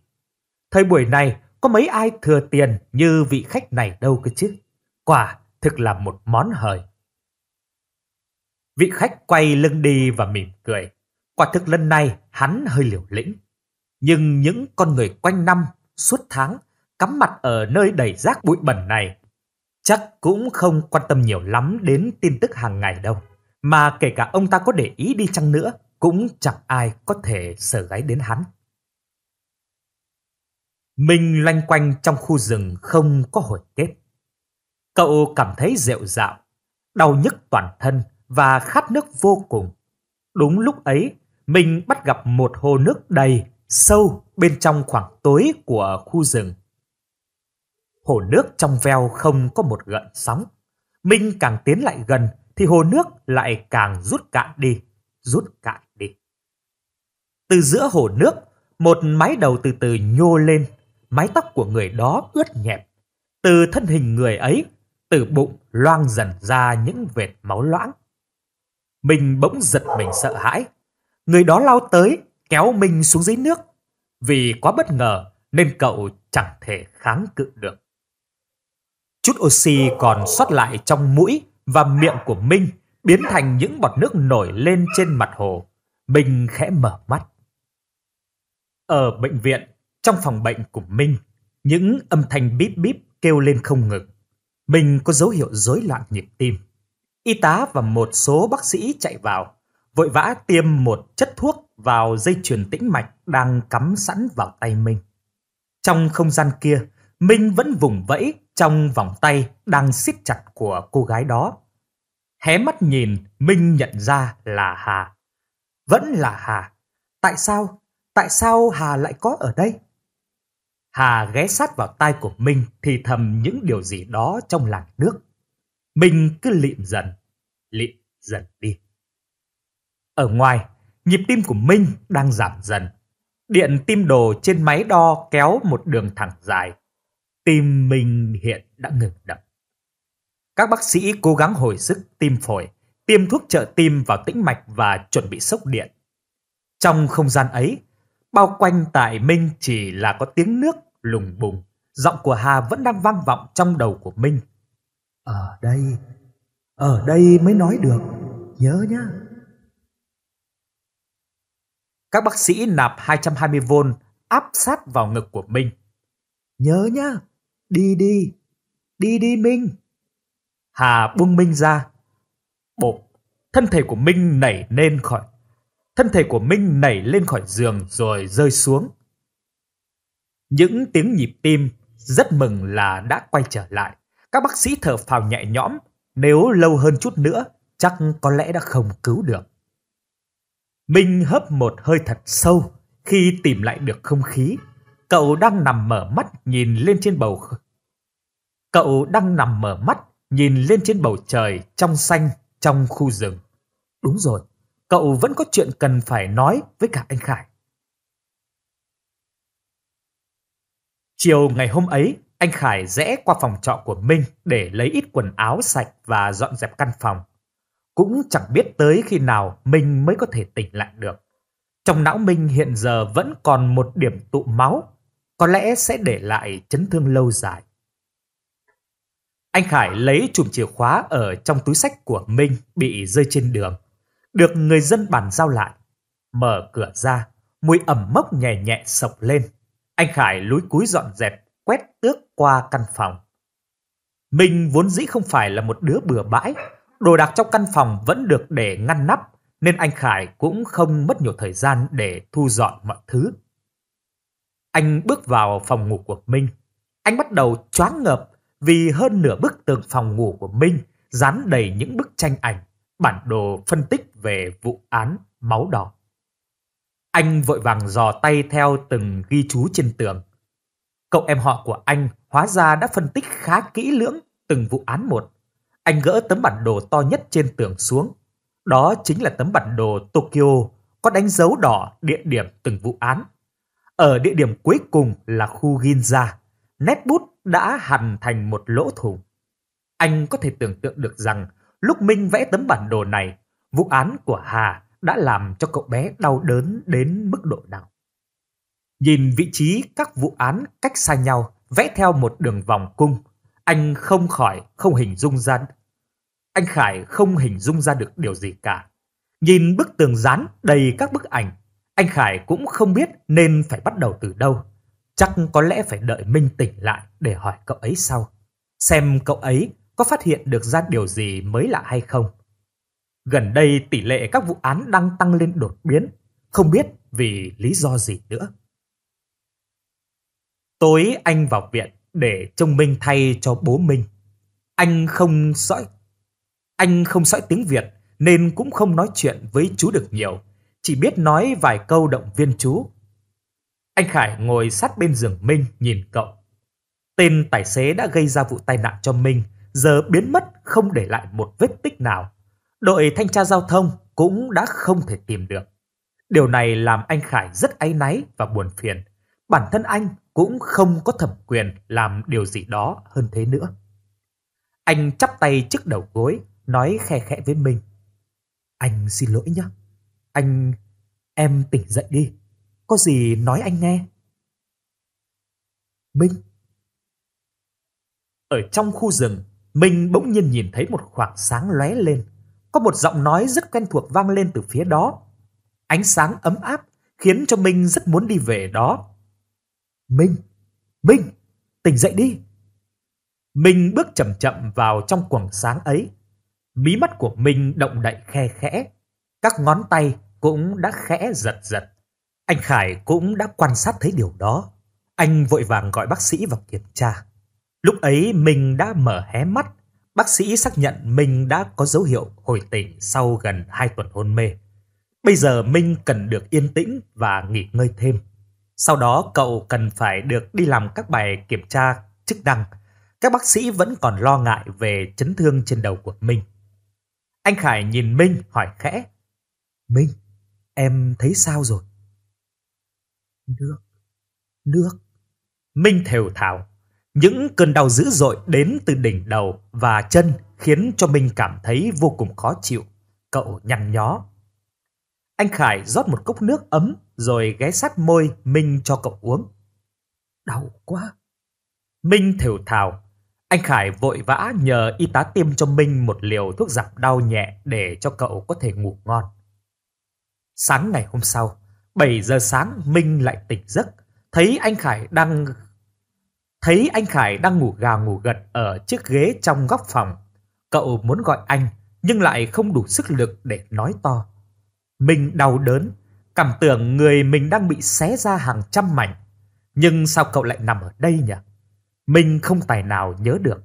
Thời buổi này, có mấy ai thừa tiền như vị khách này đâu cơ chứ. Quả thực là một món hời. Vị khách quay lưng đi và mỉm cười. Quả thực lần này hắn hơi liều lĩnh. Nhưng những con người quanh năm, suốt tháng, cắm mặt ở nơi đầy rác bụi bẩn này, chắc cũng không quan tâm nhiều lắm đến tin tức hàng ngày đâu. Mà kể cả ông ta có để ý đi chăng nữa, cũng chẳng ai có thể sở gáy đến hắn. Mình lanh quanh trong khu rừng không có hồi kết. Cậu cảm thấy rệu rạo, đau nhức toàn thân và khát nước vô cùng. Đúng lúc ấy, mình bắt gặp một hồ nước đầy sâu bên trong khoảng tối của khu rừng. Hồ nước trong veo không có một gợn sóng. Minh càng tiến lại gần thì hồ nước lại càng rút cạn đi, rút cạn đi. Từ giữa hồ nước, một mái đầu từ từ nhô lên, mái tóc của người đó ướt nhẹp. Từ thân hình người ấy, từ bụng loang dần ra những vệt máu loãng. Mình bỗng giật mình sợ hãi. Người đó lao tới kéo mình xuống dưới nước. Vì quá bất ngờ nên cậu chẳng thể kháng cự được. Chút oxy còn sót lại trong mũi và miệng của Minh biến thành những bọt nước nổi lên trên mặt hồ. Minh khẽ mở mắt. Ở bệnh viện, trong phòng bệnh của Minh, những âm thanh bíp bíp kêu lên không ngừng. Minh có dấu hiệu rối loạn nhịp tim. Y tá và một số bác sĩ chạy vào, vội vã tiêm một chất thuốc vào dây chuyền tĩnh mạch đang cắm sẵn vào tay Minh. Trong không gian kia, Minh vẫn vùng vẫy trong vòng tay đang siết chặt của cô gái đó. Hé mắt nhìn, Minh nhận ra là Hà. Vẫn là Hà. Tại sao? Tại sao Hà lại có ở đây? Hà ghé sát vào tai của Minh thì thầm những điều gì đó trong làn nước. Minh cứ lịm dần, lịm dần đi. Ở ngoài, nhịp tim của Minh đang giảm dần. Điện tim đồ trên máy đo kéo một đường thẳng dài. Tim Minh hiện đã ngừng đập. Các bác sĩ cố gắng hồi sức tim phổi, tiêm thuốc trợ tim vào tĩnh mạch và chuẩn bị sốc điện. Trong không gian ấy, bao quanh tại Minh chỉ là có tiếng nước lùng bùng, giọng của Hà vẫn đang vang vọng trong đầu của Minh. Ở đây, ở đây mới nói được, nhớ nhá. Các bác sĩ nạp 220V áp sát vào ngực của Minh. Nhớ nhá, đi đi, đi đi Minh. Hà buông Minh ra. Bộ, thân thể của Minh nảy lên khỏi, thân thể của Minh nảy lên khỏi giường rồi rơi xuống. Những tiếng nhịp tim rất mừng là đã quay trở lại. Các bác sĩ thở phào nhẹ nhõm, nếu lâu hơn chút nữa chắc có lẽ đã không cứu được. Minh hấp một hơi thật sâu khi tìm lại được không khí. Cậu đang nằm mở mắt nhìn lên trên bầu. Cậu đang nằm mở mắt nhìn lên trên bầu trời trong xanh trong khu rừng. Đúng rồi, cậu vẫn có chuyện cần phải nói với cả anh Khải. Chiều ngày hôm ấy, anh Khải rẽ qua phòng trọ của Minh để lấy ít quần áo sạch và dọn dẹp căn phòng cũng chẳng biết tới khi nào mình mới có thể tỉnh lại được. Trong não mình hiện giờ vẫn còn một điểm tụ máu, có lẽ sẽ để lại chấn thương lâu dài. Anh Khải lấy chùm chìa khóa ở trong túi sách của Minh bị rơi trên đường, được người dân bàn giao lại. Mở cửa ra, mùi ẩm mốc nhẹ nhẹ sộc lên. Anh Khải lúi cúi dọn dẹp, quét tước qua căn phòng. Minh vốn dĩ không phải là một đứa bừa bãi, Đồ đạc trong căn phòng vẫn được để ngăn nắp, nên anh Khải cũng không mất nhiều thời gian để thu dọn mọi thứ. Anh bước vào phòng ngủ của Minh. Anh bắt đầu choáng ngợp vì hơn nửa bức tường phòng ngủ của Minh dán đầy những bức tranh ảnh, bản đồ phân tích về vụ án máu đỏ. Anh vội vàng dò tay theo từng ghi chú trên tường. Cậu em họ của anh hóa ra đã phân tích khá kỹ lưỡng từng vụ án một, anh gỡ tấm bản đồ to nhất trên tường xuống. Đó chính là tấm bản đồ Tokyo có đánh dấu đỏ địa điểm từng vụ án. Ở địa điểm cuối cùng là khu Ginza, nét bút đã hằn thành một lỗ thủng. Anh có thể tưởng tượng được rằng lúc Minh vẽ tấm bản đồ này, vụ án của Hà đã làm cho cậu bé đau đớn đến mức độ nào. Nhìn vị trí các vụ án cách xa nhau, vẽ theo một đường vòng cung – anh không khỏi không hình dung ra. Anh Khải không hình dung ra được điều gì cả. Nhìn bức tường dán đầy các bức ảnh, anh Khải cũng không biết nên phải bắt đầu từ đâu. Chắc có lẽ phải đợi Minh tỉnh lại để hỏi cậu ấy sau. Xem cậu ấy có phát hiện được ra điều gì mới lạ hay không. Gần đây tỷ lệ các vụ án đang tăng lên đột biến, không biết vì lý do gì nữa. Tối anh vào viện, để trông Minh thay cho bố mình. Anh không sõi anh không sõi tiếng Việt nên cũng không nói chuyện với chú được nhiều, chỉ biết nói vài câu động viên chú. Anh Khải ngồi sát bên giường Minh nhìn cậu. Tên tài xế đã gây ra vụ tai nạn cho Minh, giờ biến mất không để lại một vết tích nào. Đội thanh tra giao thông cũng đã không thể tìm được. Điều này làm anh Khải rất áy náy và buồn phiền. Bản thân anh cũng không có thẩm quyền làm điều gì đó hơn thế nữa. Anh chắp tay trước đầu gối, nói khe khẽ với mình. Anh xin lỗi nhé. Anh... Em tỉnh dậy đi. Có gì nói anh nghe. Minh. Ở trong khu rừng, Minh bỗng nhiên nhìn thấy một khoảng sáng lóe lên. Có một giọng nói rất quen thuộc vang lên từ phía đó. Ánh sáng ấm áp khiến cho Minh rất muốn đi về đó Minh, Minh, tỉnh dậy đi. Minh bước chậm chậm vào trong quầng sáng ấy. Mí mắt của Minh động đậy khe khẽ, các ngón tay cũng đã khẽ giật giật. Anh Khải cũng đã quan sát thấy điều đó. Anh vội vàng gọi bác sĩ vào kiểm tra. Lúc ấy Minh đã mở hé mắt, bác sĩ xác nhận Minh đã có dấu hiệu hồi tỉnh sau gần 2 tuần hôn mê. Bây giờ Minh cần được yên tĩnh và nghỉ ngơi thêm. Sau đó cậu cần phải được đi làm các bài kiểm tra chức năng. Các bác sĩ vẫn còn lo ngại về chấn thương trên đầu của Minh. Anh Khải nhìn Minh hỏi khẽ. Minh, em thấy sao rồi? Nước, nước. Minh thều thào. Những cơn đau dữ dội đến từ đỉnh đầu và chân khiến cho Minh cảm thấy vô cùng khó chịu. Cậu nhăn nhó. Anh Khải rót một cốc nước ấm rồi ghé sát môi Minh cho cậu uống. Đau quá. Minh thều thào. Anh Khải vội vã nhờ y tá tiêm cho Minh một liều thuốc giảm đau nhẹ để cho cậu có thể ngủ ngon. Sáng ngày hôm sau, 7 giờ sáng Minh lại tỉnh giấc, thấy anh Khải đang thấy anh Khải đang ngủ gà ngủ gật ở chiếc ghế trong góc phòng. Cậu muốn gọi anh nhưng lại không đủ sức lực để nói to. Mình đau đớn, cảm tưởng người mình đang bị xé ra hàng trăm mảnh. Nhưng sao cậu lại nằm ở đây nhỉ? Mình không tài nào nhớ được.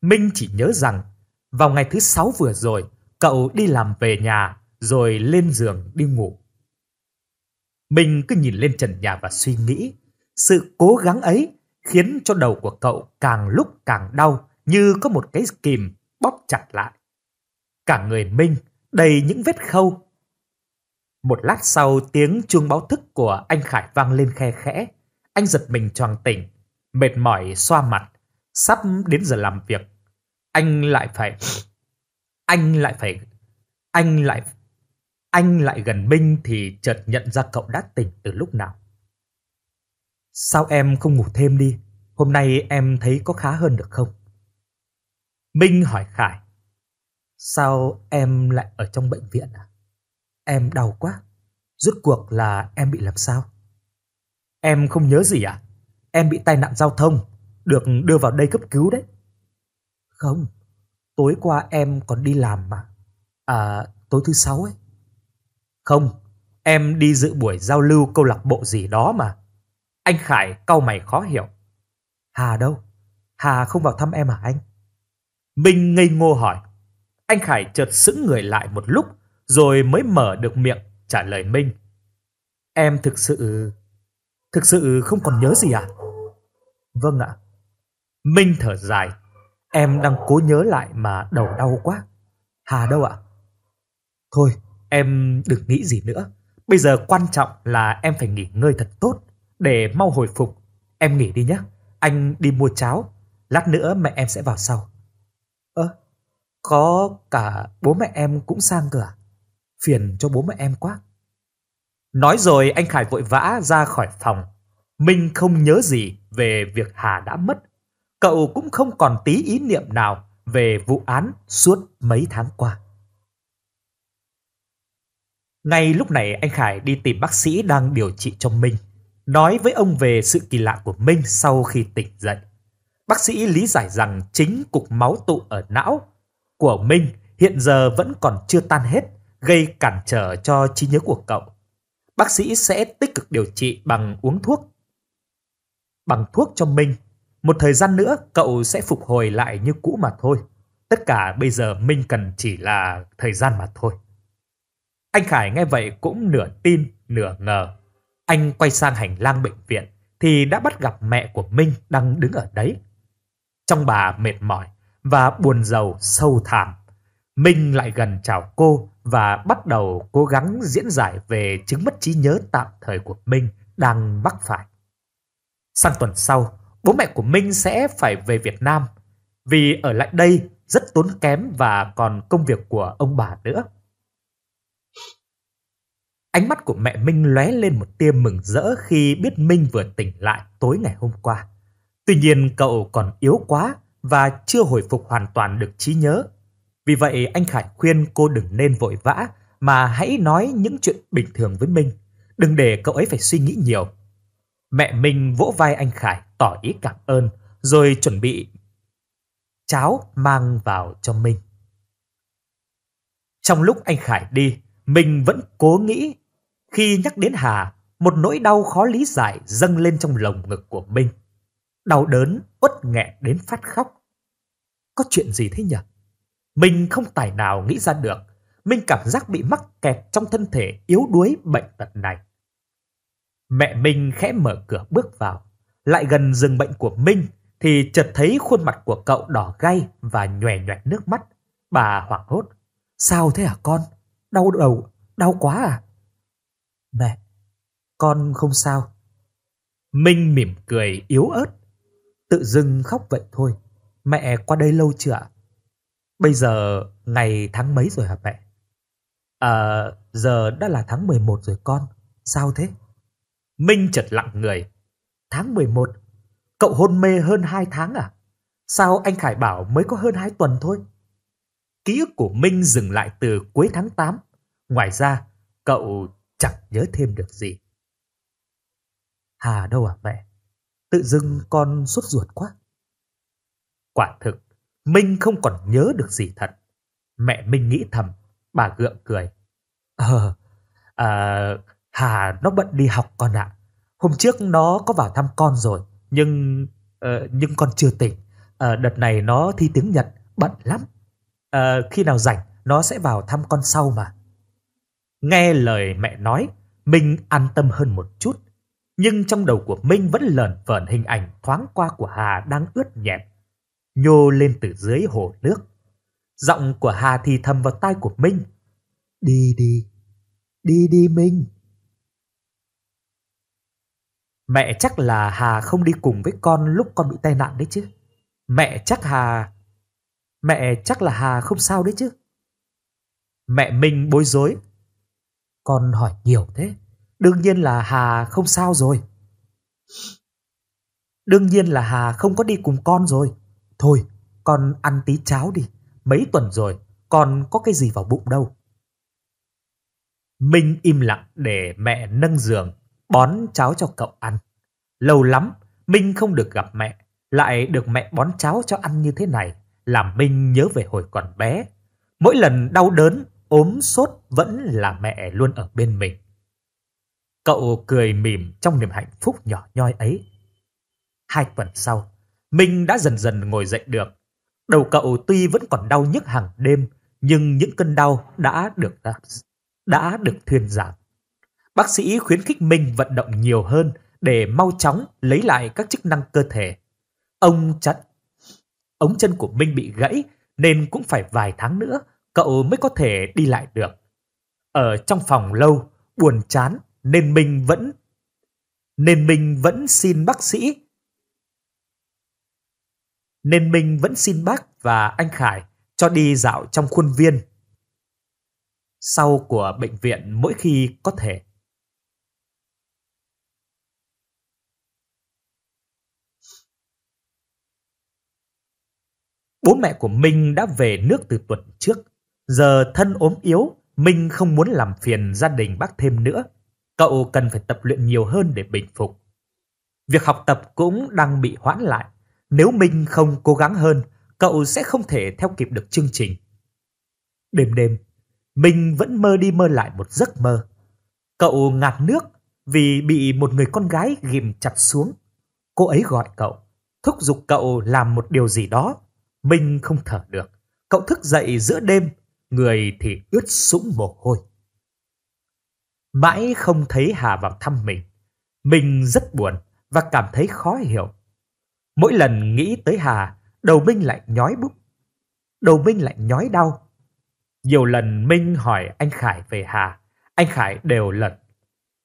Minh chỉ nhớ rằng vào ngày thứ sáu vừa rồi, cậu đi làm về nhà rồi lên giường đi ngủ. minh cứ nhìn lên trần nhà và suy nghĩ. Sự cố gắng ấy khiến cho đầu của cậu càng lúc càng đau như có một cái kìm bóp chặt lại. Cả người Minh đầy những vết khâu một lát sau tiếng chuông báo thức của anh Khải vang lên khe khẽ. Anh giật mình choàng tỉnh, mệt mỏi xoa mặt, sắp đến giờ làm việc. Anh lại phải... Anh lại phải... Anh lại... Anh lại gần Minh thì chợt nhận ra cậu đã tỉnh từ lúc nào. Sao em không ngủ thêm đi? Hôm nay em thấy có khá hơn được không? Minh hỏi Khải. Sao em lại ở trong bệnh viện à? Em đau quá. Rốt cuộc là em bị làm sao? Em không nhớ gì à? Em bị tai nạn giao thông, được đưa vào đây cấp cứu đấy. Không, tối qua em còn đi làm mà. À, tối thứ sáu ấy. Không, em đi dự buổi giao lưu câu lạc bộ gì đó mà. Anh Khải cau mày khó hiểu. Hà đâu? Hà không vào thăm em hả anh? Minh ngây ngô hỏi. Anh Khải chợt sững người lại một lúc rồi mới mở được miệng trả lời Minh. Em thực sự... thực sự không còn nhớ gì à? Vâng ạ. Minh thở dài. Em đang cố nhớ lại mà đầu đau quá. Hà đâu ạ? Thôi, em đừng nghĩ gì nữa. Bây giờ quan trọng là em phải nghỉ ngơi thật tốt để mau hồi phục. Em nghỉ đi nhé. Anh đi mua cháo. Lát nữa mẹ em sẽ vào sau. Ơ, có cả bố mẹ em cũng sang cửa à? phiền cho bố mẹ em quá. Nói rồi anh Khải vội vã ra khỏi phòng. Minh không nhớ gì về việc Hà đã mất. Cậu cũng không còn tí ý niệm nào về vụ án suốt mấy tháng qua. Ngay lúc này anh Khải đi tìm bác sĩ đang điều trị cho Minh, nói với ông về sự kỳ lạ của Minh sau khi tỉnh dậy. Bác sĩ lý giải rằng chính cục máu tụ ở não của Minh hiện giờ vẫn còn chưa tan hết gây cản trở cho trí nhớ của cậu. Bác sĩ sẽ tích cực điều trị bằng uống thuốc. Bằng thuốc cho Minh, một thời gian nữa cậu sẽ phục hồi lại như cũ mà thôi. Tất cả bây giờ Minh cần chỉ là thời gian mà thôi. Anh Khải nghe vậy cũng nửa tin, nửa ngờ. Anh quay sang hành lang bệnh viện thì đã bắt gặp mẹ của Minh đang đứng ở đấy. Trong bà mệt mỏi và buồn rầu sâu thẳm Minh lại gần chào cô và bắt đầu cố gắng diễn giải về chứng mất trí nhớ tạm thời của Minh đang mắc phải. Sang tuần sau, bố mẹ của Minh sẽ phải về Việt Nam vì ở lại đây rất tốn kém và còn công việc của ông bà nữa. Ánh mắt của mẹ Minh lóe lên một tia mừng rỡ khi biết Minh vừa tỉnh lại tối ngày hôm qua. Tuy nhiên cậu còn yếu quá và chưa hồi phục hoàn toàn được trí nhớ vì vậy anh Khải khuyên cô đừng nên vội vã mà hãy nói những chuyện bình thường với Minh, đừng để cậu ấy phải suy nghĩ nhiều. Mẹ Minh vỗ vai anh Khải tỏ ý cảm ơn rồi chuẩn bị cháo mang vào cho Minh. Trong lúc anh Khải đi, Minh vẫn cố nghĩ. Khi nhắc đến Hà, một nỗi đau khó lý giải dâng lên trong lồng ngực của Minh. Đau đớn, uất nghẹn đến phát khóc. Có chuyện gì thế nhỉ? Mình không tài nào nghĩ ra được. Mình cảm giác bị mắc kẹt trong thân thể yếu đuối bệnh tật này. Mẹ mình khẽ mở cửa bước vào, lại gần giường bệnh của Minh thì chợt thấy khuôn mặt của cậu đỏ gay và nhòe nhòe nước mắt. Bà hoảng hốt. Sao thế hả con? Đau đầu, đau quá à? Mẹ, con không sao. Minh mỉm cười yếu ớt. Tự dưng khóc vậy thôi. Mẹ qua đây lâu chưa ạ? Bây giờ ngày tháng mấy rồi hả mẹ? À, giờ đã là tháng 11 rồi con. Sao thế? Minh chợt lặng người. Tháng 11? Cậu hôn mê hơn 2 tháng à? Sao anh Khải bảo mới có hơn 2 tuần thôi? Ký ức của Minh dừng lại từ cuối tháng 8. Ngoài ra, cậu chẳng nhớ thêm được gì. Hà đâu à mẹ? Tự dưng con sốt ruột quá. Quả thực, Minh không còn nhớ được gì thật. Mẹ Minh nghĩ thầm, bà gượng cười. Ờ, à, Hà nó bận đi học con ạ. Hôm trước nó có vào thăm con rồi, nhưng uh, nhưng con chưa tỉnh. Uh, đợt này nó thi tiếng Nhật, bận lắm. Uh, khi nào rảnh, nó sẽ vào thăm con sau mà. Nghe lời mẹ nói, Minh an tâm hơn một chút. Nhưng trong đầu của Minh vẫn lờn vờn hình ảnh thoáng qua của Hà đang ướt nhẹp nhô lên từ dưới hồ nước. Giọng của Hà thì thầm vào tai của Minh. Đi đi, đi đi Minh. Mẹ chắc là Hà không đi cùng với con lúc con bị tai nạn đấy chứ. Mẹ chắc Hà... Mẹ chắc là Hà không sao đấy chứ. Mẹ Minh bối rối. Con hỏi nhiều thế. Đương nhiên là Hà không sao rồi. Đương nhiên là Hà không có đi cùng con rồi. Thôi, con ăn tí cháo đi. Mấy tuần rồi, con có cái gì vào bụng đâu. Minh im lặng để mẹ nâng giường, bón cháo cho cậu ăn. Lâu lắm, Minh không được gặp mẹ, lại được mẹ bón cháo cho ăn như thế này, làm Minh nhớ về hồi còn bé. Mỗi lần đau đớn, ốm sốt vẫn là mẹ luôn ở bên mình. Cậu cười mỉm trong niềm hạnh phúc nhỏ nhoi ấy. Hai tuần sau, Minh đã dần dần ngồi dậy được. Đầu cậu tuy vẫn còn đau nhức hàng đêm, nhưng những cơn đau đã được đã được thuyên giảm. Bác sĩ khuyến khích Minh vận động nhiều hơn để mau chóng lấy lại các chức năng cơ thể. Ông chặt ống chân của Minh bị gãy nên cũng phải vài tháng nữa cậu mới có thể đi lại được. Ở trong phòng lâu, buồn chán nên Minh vẫn nên Minh vẫn xin bác sĩ nên Minh vẫn xin bác và anh Khải cho đi dạo trong khuôn viên. Sau của bệnh viện mỗi khi có thể. Bố mẹ của Minh đã về nước từ tuần trước. Giờ thân ốm yếu, Minh không muốn làm phiền gia đình bác thêm nữa. Cậu cần phải tập luyện nhiều hơn để bình phục. Việc học tập cũng đang bị hoãn lại nếu Minh không cố gắng hơn, cậu sẽ không thể theo kịp được chương trình. Đêm đêm, Minh vẫn mơ đi mơ lại một giấc mơ. Cậu ngạt nước vì bị một người con gái ghìm chặt xuống. Cô ấy gọi cậu, thúc giục cậu làm một điều gì đó. Minh không thở được. Cậu thức dậy giữa đêm, người thì ướt sũng mồ hôi. Mãi không thấy Hà vào thăm mình. Mình rất buồn và cảm thấy khó hiểu. Mỗi lần nghĩ tới Hà, đầu Minh lại nhói bút. Đầu Minh lại nhói đau. Nhiều lần Minh hỏi anh Khải về Hà, anh Khải đều lật.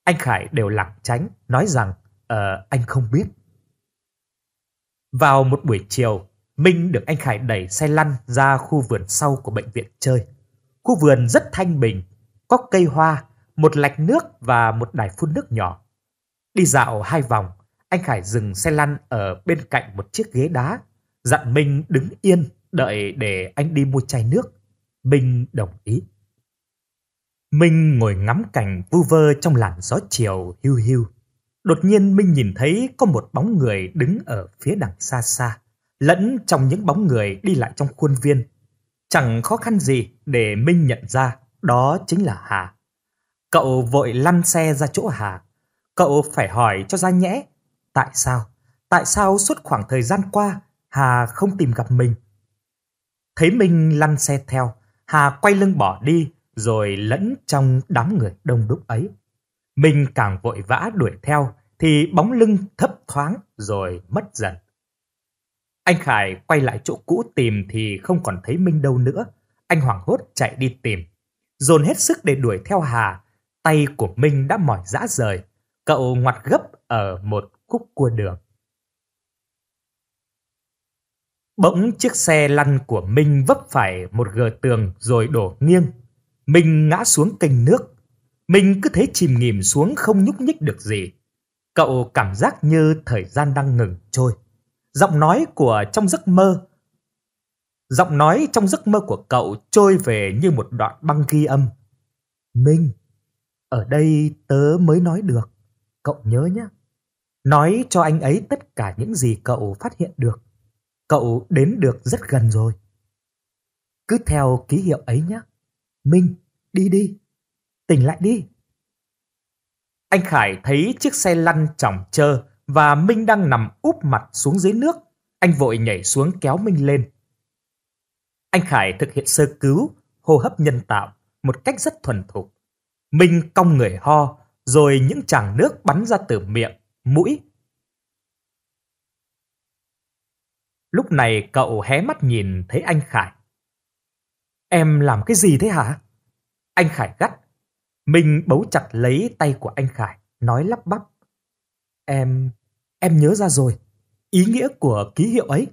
Anh Khải đều lảng tránh, nói rằng ờ, anh không biết. Vào một buổi chiều, Minh được anh Khải đẩy xe lăn ra khu vườn sau của bệnh viện chơi. Khu vườn rất thanh bình, có cây hoa, một lạch nước và một đài phun nước nhỏ. Đi dạo hai vòng, anh Khải dừng xe lăn ở bên cạnh một chiếc ghế đá, dặn Minh đứng yên đợi để anh đi mua chai nước. Minh đồng ý. Minh ngồi ngắm cảnh vu vơ trong làn gió chiều hiu hiu. Đột nhiên Minh nhìn thấy có một bóng người đứng ở phía đằng xa xa, lẫn trong những bóng người đi lại trong khuôn viên. Chẳng khó khăn gì để Minh nhận ra đó chính là Hà. Cậu vội lăn xe ra chỗ Hà. Cậu phải hỏi cho ra nhẽ Tại sao? Tại sao suốt khoảng thời gian qua Hà không tìm gặp mình? Thấy Minh lăn xe theo, Hà quay lưng bỏ đi rồi lẫn trong đám người đông đúc ấy. Minh càng vội vã đuổi theo thì bóng lưng thấp thoáng rồi mất dần. Anh Khải quay lại chỗ cũ tìm thì không còn thấy Minh đâu nữa. Anh hoảng hốt chạy đi tìm. Dồn hết sức để đuổi theo Hà. Tay của Minh đã mỏi rã rời. Cậu ngoặt gấp ở một cúc của đường. Bỗng chiếc xe lăn của Minh vấp phải một gờ tường rồi đổ nghiêng. Minh ngã xuống kênh nước. Minh cứ thế chìm nghỉm xuống không nhúc nhích được gì. Cậu cảm giác như thời gian đang ngừng trôi. Giọng nói của trong giấc mơ. Giọng nói trong giấc mơ của cậu trôi về như một đoạn băng ghi âm. Minh, ở đây tớ mới nói được. Cậu nhớ nhé nói cho anh ấy tất cả những gì cậu phát hiện được. Cậu đến được rất gần rồi. Cứ theo ký hiệu ấy nhé. Minh, đi đi. Tỉnh lại đi. Anh Khải thấy chiếc xe lăn chỏng chơ và Minh đang nằm úp mặt xuống dưới nước. Anh vội nhảy xuống kéo Minh lên. Anh Khải thực hiện sơ cứu, hô hấp nhân tạo một cách rất thuần thục. Minh cong người ho, rồi những tràng nước bắn ra từ miệng mũi. Lúc này cậu hé mắt nhìn thấy anh Khải. Em làm cái gì thế hả? Anh Khải gắt. Mình bấu chặt lấy tay của anh Khải, nói lắp bắp. Em, em nhớ ra rồi. Ý nghĩa của ký hiệu ấy.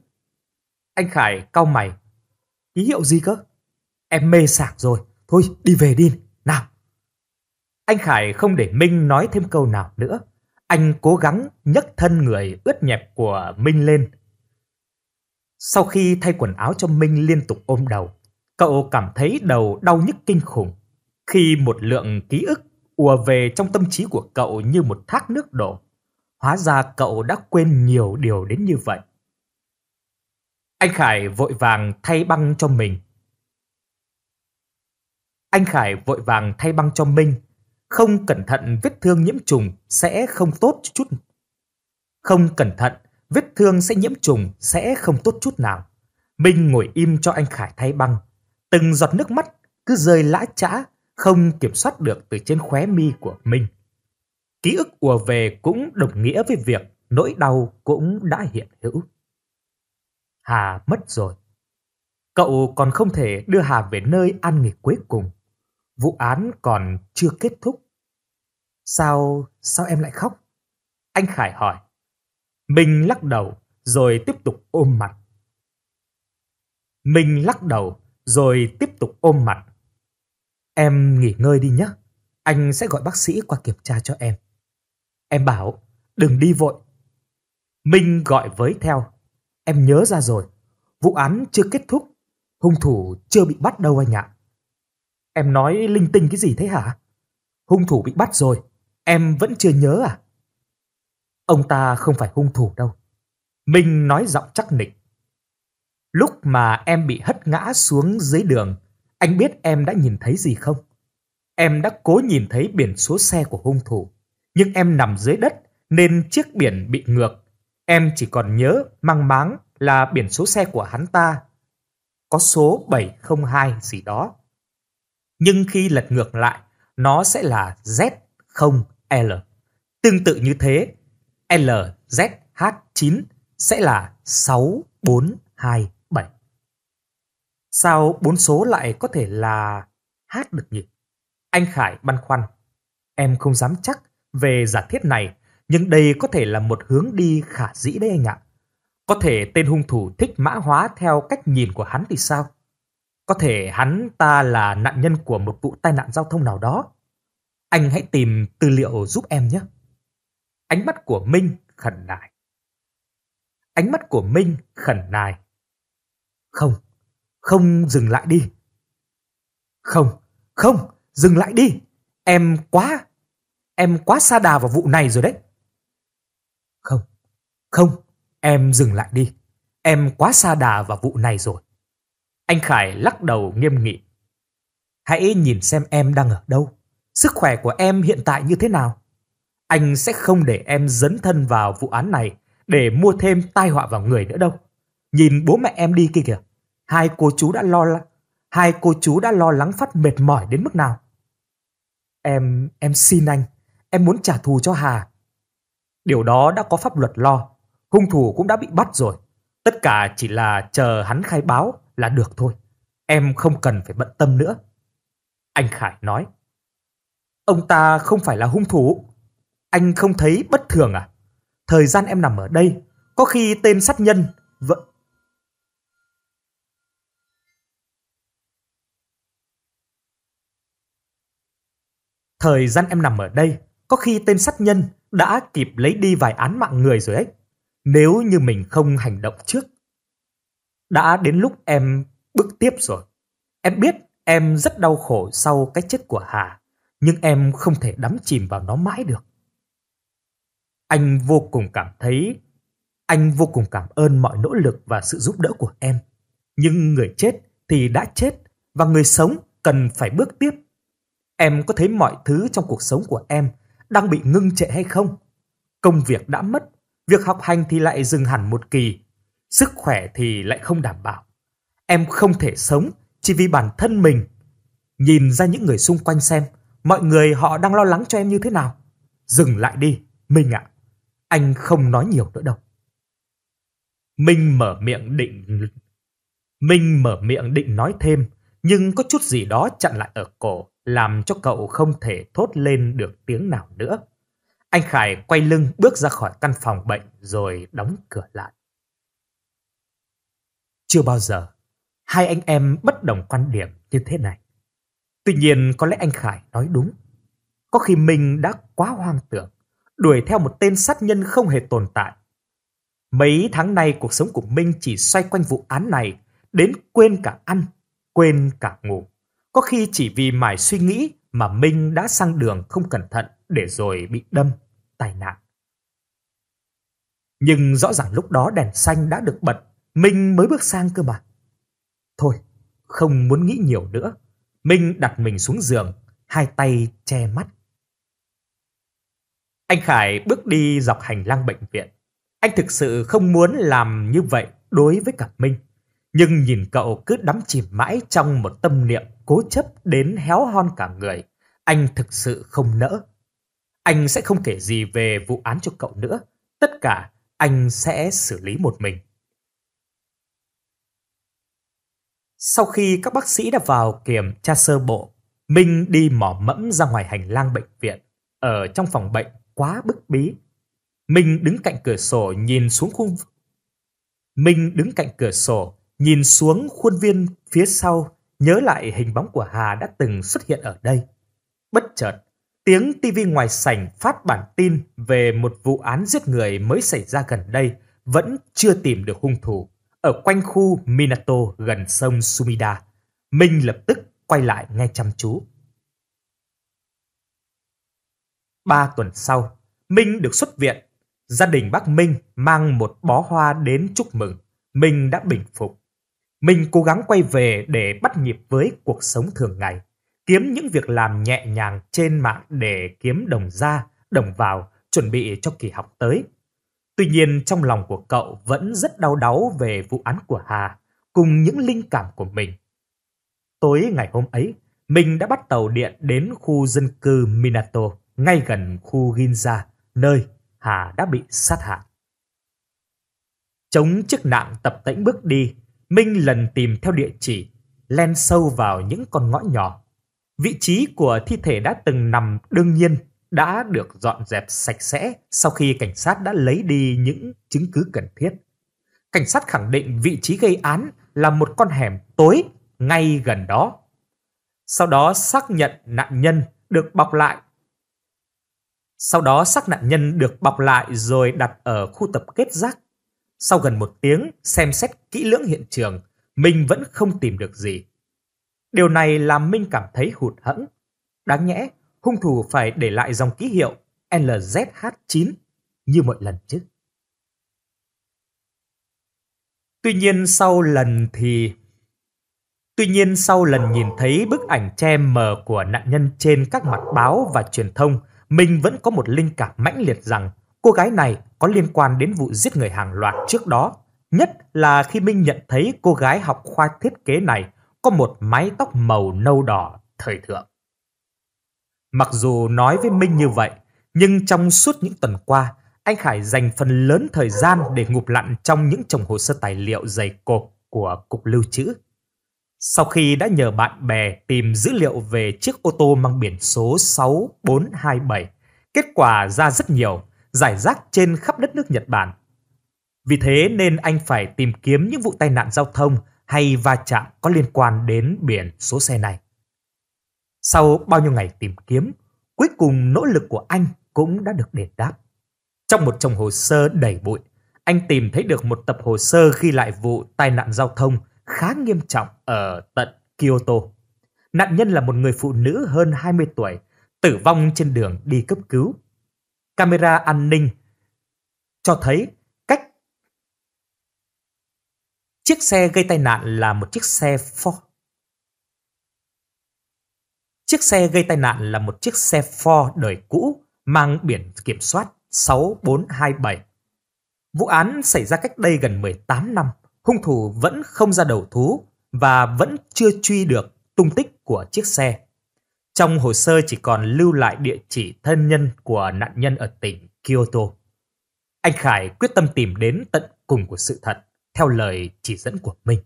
Anh Khải cau mày. Ký hiệu gì cơ? Em mê sảng rồi. Thôi, đi về đi, nào. Anh Khải không để Minh nói thêm câu nào nữa. Anh cố gắng nhấc thân người ướt nhẹp của Minh lên. Sau khi thay quần áo cho Minh liên tục ôm đầu, cậu cảm thấy đầu đau nhức kinh khủng. Khi một lượng ký ức ùa về trong tâm trí của cậu như một thác nước đổ, hóa ra cậu đã quên nhiều điều đến như vậy. Anh Khải vội vàng thay băng cho mình. Anh Khải vội vàng thay băng cho Minh không cẩn thận vết thương nhiễm trùng sẽ không tốt chút. Không cẩn thận, vết thương sẽ nhiễm trùng sẽ không tốt chút nào. Minh ngồi im cho anh Khải thay băng. Từng giọt nước mắt cứ rơi lã chã, không kiểm soát được từ trên khóe mi của Minh. Ký ức ùa về cũng đồng nghĩa với việc nỗi đau cũng đã hiện hữu. Hà mất rồi. Cậu còn không thể đưa Hà về nơi an nghỉ cuối cùng vụ án còn chưa kết thúc. Sao, sao em lại khóc? Anh Khải hỏi. Minh lắc đầu rồi tiếp tục ôm mặt. Minh lắc đầu rồi tiếp tục ôm mặt. Em nghỉ ngơi đi nhé, anh sẽ gọi bác sĩ qua kiểm tra cho em. Em bảo, đừng đi vội. Minh gọi với theo, em nhớ ra rồi, vụ án chưa kết thúc, hung thủ chưa bị bắt đâu anh ạ. Em nói linh tinh cái gì thế hả? Hung thủ bị bắt rồi, em vẫn chưa nhớ à? Ông ta không phải hung thủ đâu. Minh nói giọng chắc nịch. Lúc mà em bị hất ngã xuống dưới đường, anh biết em đã nhìn thấy gì không? Em đã cố nhìn thấy biển số xe của hung thủ, nhưng em nằm dưới đất nên chiếc biển bị ngược. Em chỉ còn nhớ mang máng là biển số xe của hắn ta, có số 702 gì đó nhưng khi lật ngược lại nó sẽ là Z0L. Tương tự như thế, LZH9 sẽ là 6427. Sao bốn số lại có thể là H được nhỉ? Anh Khải băn khoăn. Em không dám chắc về giả thiết này, nhưng đây có thể là một hướng đi khả dĩ đấy anh ạ. Có thể tên hung thủ thích mã hóa theo cách nhìn của hắn thì sao? Có thể hắn ta là nạn nhân của một vụ tai nạn giao thông nào đó. Anh hãy tìm tư liệu giúp em nhé. Ánh mắt của Minh khẩn nài. Ánh mắt của Minh khẩn nài. Không, không dừng lại đi. Không, không, dừng lại đi. Em quá, em quá xa đà vào vụ này rồi đấy. Không, không, em dừng lại đi. Em quá xa đà vào vụ này rồi. Anh Khải lắc đầu nghiêm nghị. Hãy nhìn xem em đang ở đâu, sức khỏe của em hiện tại như thế nào. Anh sẽ không để em dấn thân vào vụ án này để mua thêm tai họa vào người nữa đâu. Nhìn bố mẹ em đi kìa, hai cô chú đã lo lắng, hai cô chú đã lo lắng phát mệt mỏi đến mức nào. Em, em xin anh, em muốn trả thù cho Hà. Điều đó đã có pháp luật lo, hung thủ cũng đã bị bắt rồi. Tất cả chỉ là chờ hắn khai báo là được thôi. Em không cần phải bận tâm nữa. Anh Khải nói. Ông ta không phải là hung thủ. Anh không thấy bất thường à? Thời gian em nằm ở đây, có khi tên sát nhân vẫn... Thời gian em nằm ở đây, có khi tên sát nhân đã kịp lấy đi vài án mạng người rồi ấy. Nếu như mình không hành động trước đã đến lúc em bước tiếp rồi. Em biết em rất đau khổ sau cái chết của Hà, nhưng em không thể đắm chìm vào nó mãi được. Anh vô cùng cảm thấy, anh vô cùng cảm ơn mọi nỗ lực và sự giúp đỡ của em. Nhưng người chết thì đã chết và người sống cần phải bước tiếp. Em có thấy mọi thứ trong cuộc sống của em đang bị ngưng trệ hay không? Công việc đã mất, việc học hành thì lại dừng hẳn một kỳ sức khỏe thì lại không đảm bảo. Em không thể sống chỉ vì bản thân mình. Nhìn ra những người xung quanh xem, mọi người họ đang lo lắng cho em như thế nào. Dừng lại đi, Minh ạ. anh không nói nhiều nữa đâu. Minh mở miệng định Minh mở miệng định nói thêm, nhưng có chút gì đó chặn lại ở cổ, làm cho cậu không thể thốt lên được tiếng nào nữa. Anh Khải quay lưng bước ra khỏi căn phòng bệnh rồi đóng cửa lại. Chưa bao giờ hai anh em bất đồng quan điểm như thế này. Tuy nhiên có lẽ anh Khải nói đúng. Có khi mình đã quá hoang tưởng, đuổi theo một tên sát nhân không hề tồn tại. Mấy tháng nay cuộc sống của Minh chỉ xoay quanh vụ án này, đến quên cả ăn, quên cả ngủ. Có khi chỉ vì mải suy nghĩ mà Minh đã sang đường không cẩn thận để rồi bị đâm, tai nạn. Nhưng rõ ràng lúc đó đèn xanh đã được bật mình mới bước sang cơ mà. Thôi, không muốn nghĩ nhiều nữa. Minh đặt mình xuống giường, hai tay che mắt. Anh Khải bước đi dọc hành lang bệnh viện. Anh thực sự không muốn làm như vậy đối với cả Minh. Nhưng nhìn cậu cứ đắm chìm mãi trong một tâm niệm cố chấp đến héo hon cả người. Anh thực sự không nỡ. Anh sẽ không kể gì về vụ án cho cậu nữa. Tất cả anh sẽ xử lý một mình. Sau khi các bác sĩ đã vào kiểm tra sơ bộ, Minh đi mỏ mẫm ra ngoài hành lang bệnh viện. Ở trong phòng bệnh quá bức bí. Minh đứng cạnh cửa sổ nhìn xuống khuôn Minh đứng cạnh cửa sổ, nhìn xuống khuôn viên phía sau, nhớ lại hình bóng của Hà đã từng xuất hiện ở đây. Bất chợt, tiếng tivi ngoài sảnh phát bản tin về một vụ án giết người mới xảy ra gần đây vẫn chưa tìm được hung thủ ở quanh khu Minato gần sông Sumida. Minh lập tức quay lại nghe chăm chú. Ba tuần sau, Minh được xuất viện. Gia đình bác Minh mang một bó hoa đến chúc mừng. Minh đã bình phục. Minh cố gắng quay về để bắt nhịp với cuộc sống thường ngày. Kiếm những việc làm nhẹ nhàng trên mạng để kiếm đồng ra, đồng vào, chuẩn bị cho kỳ học tới Tuy nhiên trong lòng của cậu vẫn rất đau đáu về vụ án của Hà cùng những linh cảm của mình. Tối ngày hôm ấy, mình đã bắt tàu điện đến khu dân cư Minato ngay gần khu Ginza, nơi Hà đã bị sát hại. Chống chức nạn tập tễnh bước đi, Minh lần tìm theo địa chỉ, len sâu vào những con ngõ nhỏ. Vị trí của thi thể đã từng nằm đương nhiên đã được dọn dẹp sạch sẽ sau khi cảnh sát đã lấy đi những chứng cứ cần thiết. Cảnh sát khẳng định vị trí gây án là một con hẻm tối ngay gần đó. Sau đó xác nhận nạn nhân được bọc lại. Sau đó xác nạn nhân được bọc lại rồi đặt ở khu tập kết rác. Sau gần một tiếng xem xét kỹ lưỡng hiện trường, Minh vẫn không tìm được gì. Điều này làm Minh cảm thấy hụt hẫng. Đáng nhẽ hung thủ phải để lại dòng ký hiệu LZH9 như mọi lần chứ. Tuy nhiên sau lần thì... Tuy nhiên sau lần nhìn thấy bức ảnh che mờ của nạn nhân trên các mặt báo và truyền thông, mình vẫn có một linh cảm mãnh liệt rằng cô gái này có liên quan đến vụ giết người hàng loạt trước đó. Nhất là khi Minh nhận thấy cô gái học khoa thiết kế này có một mái tóc màu nâu đỏ thời thượng. Mặc dù nói với Minh như vậy, nhưng trong suốt những tuần qua, anh Khải dành phần lớn thời gian để ngụp lặn trong những chồng hồ sơ tài liệu dày cộp của Cục Lưu trữ. Sau khi đã nhờ bạn bè tìm dữ liệu về chiếc ô tô mang biển số 6427, kết quả ra rất nhiều, giải rác trên khắp đất nước Nhật Bản. Vì thế nên anh phải tìm kiếm những vụ tai nạn giao thông hay va chạm có liên quan đến biển số xe này. Sau bao nhiêu ngày tìm kiếm, cuối cùng nỗ lực của anh cũng đã được đền đáp. Trong một chồng hồ sơ đầy bụi, anh tìm thấy được một tập hồ sơ ghi lại vụ tai nạn giao thông khá nghiêm trọng ở tận Kyoto. Nạn nhân là một người phụ nữ hơn 20 tuổi, tử vong trên đường đi cấp cứu. Camera an ninh cho thấy cách chiếc xe gây tai nạn là một chiếc xe Ford Chiếc xe gây tai nạn là một chiếc xe Ford đời cũ mang biển kiểm soát 6427. Vụ án xảy ra cách đây gần 18 năm, hung thủ vẫn không ra đầu thú và vẫn chưa truy được tung tích của chiếc xe. Trong hồ sơ chỉ còn lưu lại địa chỉ thân nhân của nạn nhân ở tỉnh Kyoto. Anh Khải quyết tâm tìm đến tận cùng của sự thật theo lời chỉ dẫn của mình.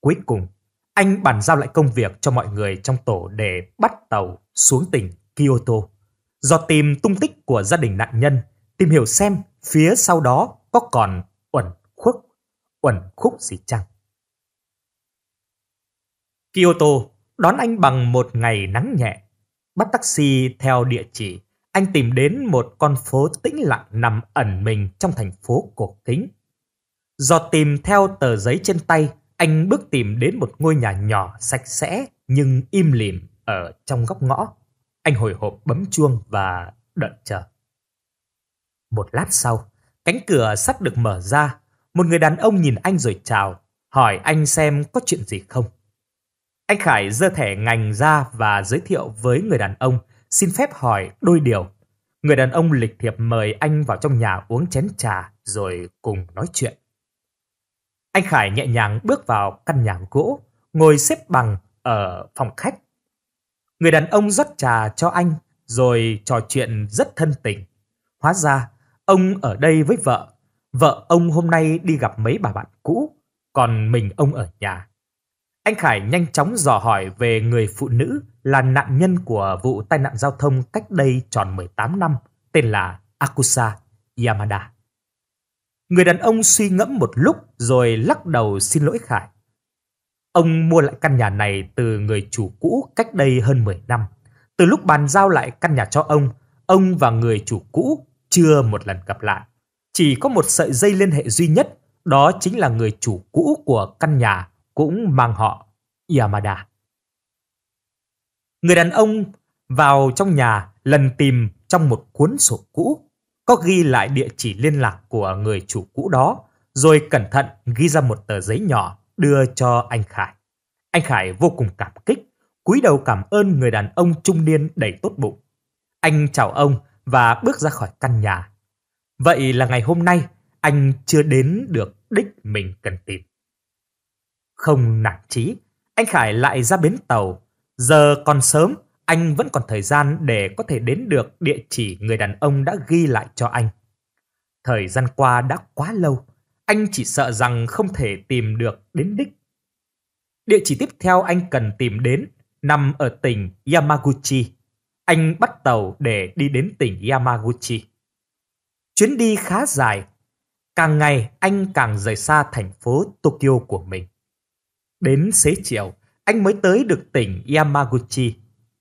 Cuối cùng, anh bàn giao lại công việc cho mọi người trong tổ để bắt tàu xuống tỉnh Kyoto. Do tìm tung tích của gia đình nạn nhân, tìm hiểu xem phía sau đó có còn uẩn khuất, uẩn khúc gì chăng. Kyoto đón anh bằng một ngày nắng nhẹ. Bắt taxi theo địa chỉ, anh tìm đến một con phố tĩnh lặng nằm ẩn mình trong thành phố cổ kính. Giọt tìm theo tờ giấy trên tay anh bước tìm đến một ngôi nhà nhỏ sạch sẽ nhưng im lìm ở trong góc ngõ. Anh hồi hộp bấm chuông và đợi chờ. Một lát sau, cánh cửa sắp được mở ra, một người đàn ông nhìn anh rồi chào, hỏi anh xem có chuyện gì không. Anh Khải giơ thẻ ngành ra và giới thiệu với người đàn ông, xin phép hỏi đôi điều. Người đàn ông lịch thiệp mời anh vào trong nhà uống chén trà rồi cùng nói chuyện. Anh Khải nhẹ nhàng bước vào căn nhà gỗ, ngồi xếp bằng ở phòng khách. Người đàn ông rót trà cho anh rồi trò chuyện rất thân tình. Hóa ra, ông ở đây với vợ. Vợ ông hôm nay đi gặp mấy bà bạn cũ, còn mình ông ở nhà. Anh Khải nhanh chóng dò hỏi về người phụ nữ là nạn nhân của vụ tai nạn giao thông cách đây tròn 18 năm, tên là Akusa Yamada. Người đàn ông suy ngẫm một lúc rồi lắc đầu xin lỗi Khải. Ông mua lại căn nhà này từ người chủ cũ cách đây hơn 10 năm. Từ lúc bàn giao lại căn nhà cho ông, ông và người chủ cũ chưa một lần gặp lại. Chỉ có một sợi dây liên hệ duy nhất, đó chính là người chủ cũ của căn nhà cũng mang họ Yamada. Người đàn ông vào trong nhà lần tìm trong một cuốn sổ cũ có ghi lại địa chỉ liên lạc của người chủ cũ đó, rồi cẩn thận ghi ra một tờ giấy nhỏ đưa cho anh Khải. Anh Khải vô cùng cảm kích, cúi đầu cảm ơn người đàn ông trung niên đầy tốt bụng. Anh chào ông và bước ra khỏi căn nhà. Vậy là ngày hôm nay anh chưa đến được đích mình cần tìm. Không nản chí, anh Khải lại ra bến tàu. Giờ còn sớm, anh vẫn còn thời gian để có thể đến được địa chỉ người đàn ông đã ghi lại cho anh. Thời gian qua đã quá lâu, anh chỉ sợ rằng không thể tìm được đến đích. Địa chỉ tiếp theo anh cần tìm đến nằm ở tỉnh Yamaguchi. Anh bắt tàu để đi đến tỉnh Yamaguchi. Chuyến đi khá dài, càng ngày anh càng rời xa thành phố Tokyo của mình. Đến xế chiều, anh mới tới được tỉnh Yamaguchi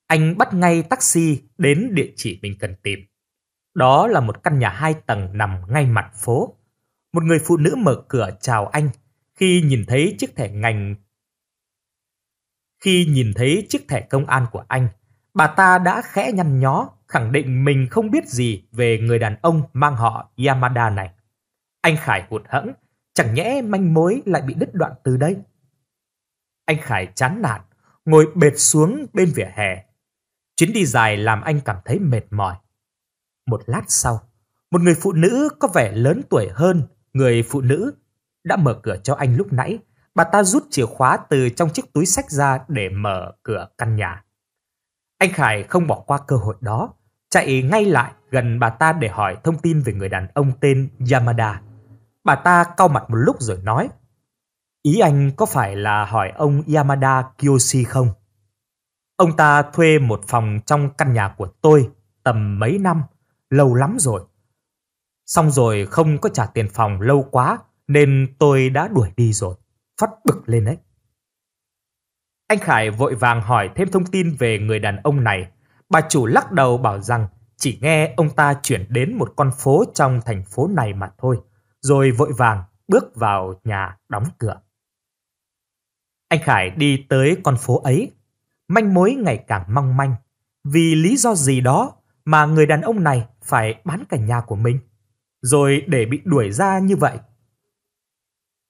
anh bắt ngay taxi đến địa chỉ mình cần tìm. Đó là một căn nhà hai tầng nằm ngay mặt phố. Một người phụ nữ mở cửa chào anh khi nhìn thấy chiếc thẻ ngành. Khi nhìn thấy chiếc thẻ công an của anh, bà ta đã khẽ nhăn nhó khẳng định mình không biết gì về người đàn ông mang họ Yamada này. Anh Khải hụt hẫng, chẳng nhẽ manh mối lại bị đứt đoạn từ đây. Anh Khải chán nản, ngồi bệt xuống bên vỉa hè Chuyến đi dài làm anh cảm thấy mệt mỏi. Một lát sau, một người phụ nữ có vẻ lớn tuổi hơn người phụ nữ đã mở cửa cho anh lúc nãy. Bà ta rút chìa khóa từ trong chiếc túi sách ra để mở cửa căn nhà. Anh Khải không bỏ qua cơ hội đó, chạy ngay lại gần bà ta để hỏi thông tin về người đàn ông tên Yamada. Bà ta cau mặt một lúc rồi nói Ý anh có phải là hỏi ông Yamada Kiyoshi không? Ông ta thuê một phòng trong căn nhà của tôi tầm mấy năm, lâu lắm rồi. Xong rồi không có trả tiền phòng lâu quá nên tôi đã đuổi đi rồi, phát bực lên đấy. Anh Khải vội vàng hỏi thêm thông tin về người đàn ông này. Bà chủ lắc đầu bảo rằng chỉ nghe ông ta chuyển đến một con phố trong thành phố này mà thôi, rồi vội vàng bước vào nhà đóng cửa. Anh Khải đi tới con phố ấy manh mối ngày càng mong manh. Vì lý do gì đó mà người đàn ông này phải bán cả nhà của mình, rồi để bị đuổi ra như vậy.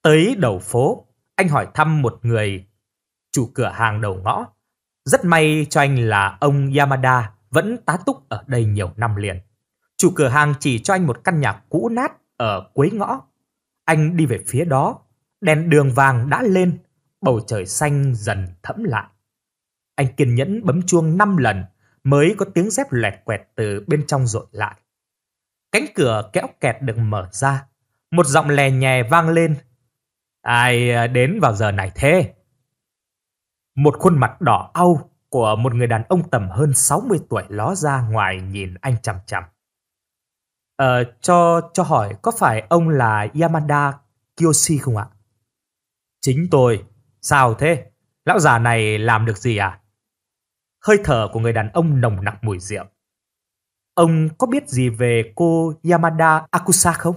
Tới đầu phố, anh hỏi thăm một người chủ cửa hàng đầu ngõ. Rất may cho anh là ông Yamada vẫn tá túc ở đây nhiều năm liền. Chủ cửa hàng chỉ cho anh một căn nhà cũ nát ở cuối ngõ. Anh đi về phía đó, đèn đường vàng đã lên, bầu trời xanh dần thẫm lại. Anh kiên nhẫn bấm chuông 5 lần mới có tiếng dép lẹt quẹt từ bên trong rội lại. Cánh cửa kéo kẹt được mở ra, một giọng lè nhè vang lên. Ai à, đến vào giờ này thế? Một khuôn mặt đỏ au của một người đàn ông tầm hơn 60 tuổi ló ra ngoài nhìn anh chằm chằm. Ờ, cho, cho hỏi có phải ông là Yamada Kiyoshi không ạ? Chính tôi. Sao thế? Lão già này làm được gì à? hơi thở của người đàn ông nồng nặc mùi rượu. Ông có biết gì về cô Yamada Akusa không?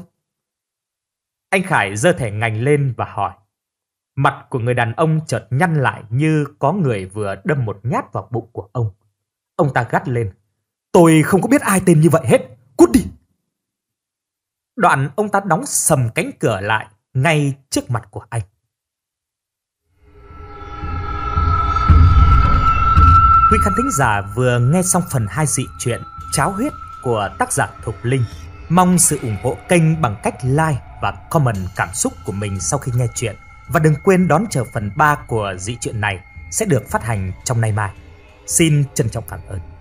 Anh Khải giơ thẻ ngành lên và hỏi. Mặt của người đàn ông chợt nhăn lại như có người vừa đâm một nhát vào bụng của ông. Ông ta gắt lên. Tôi không có biết ai tên như vậy hết. Cút đi! Đoạn ông ta đóng sầm cánh cửa lại ngay trước mặt của anh. Quý khán thính giả vừa nghe xong phần 2 dị truyện Cháo huyết của tác giả Thục Linh. Mong sự ủng hộ kênh bằng cách like và comment cảm xúc của mình sau khi nghe truyện Và đừng quên đón chờ phần 3 của dị truyện này sẽ được phát hành trong nay mai. Xin trân trọng cảm ơn.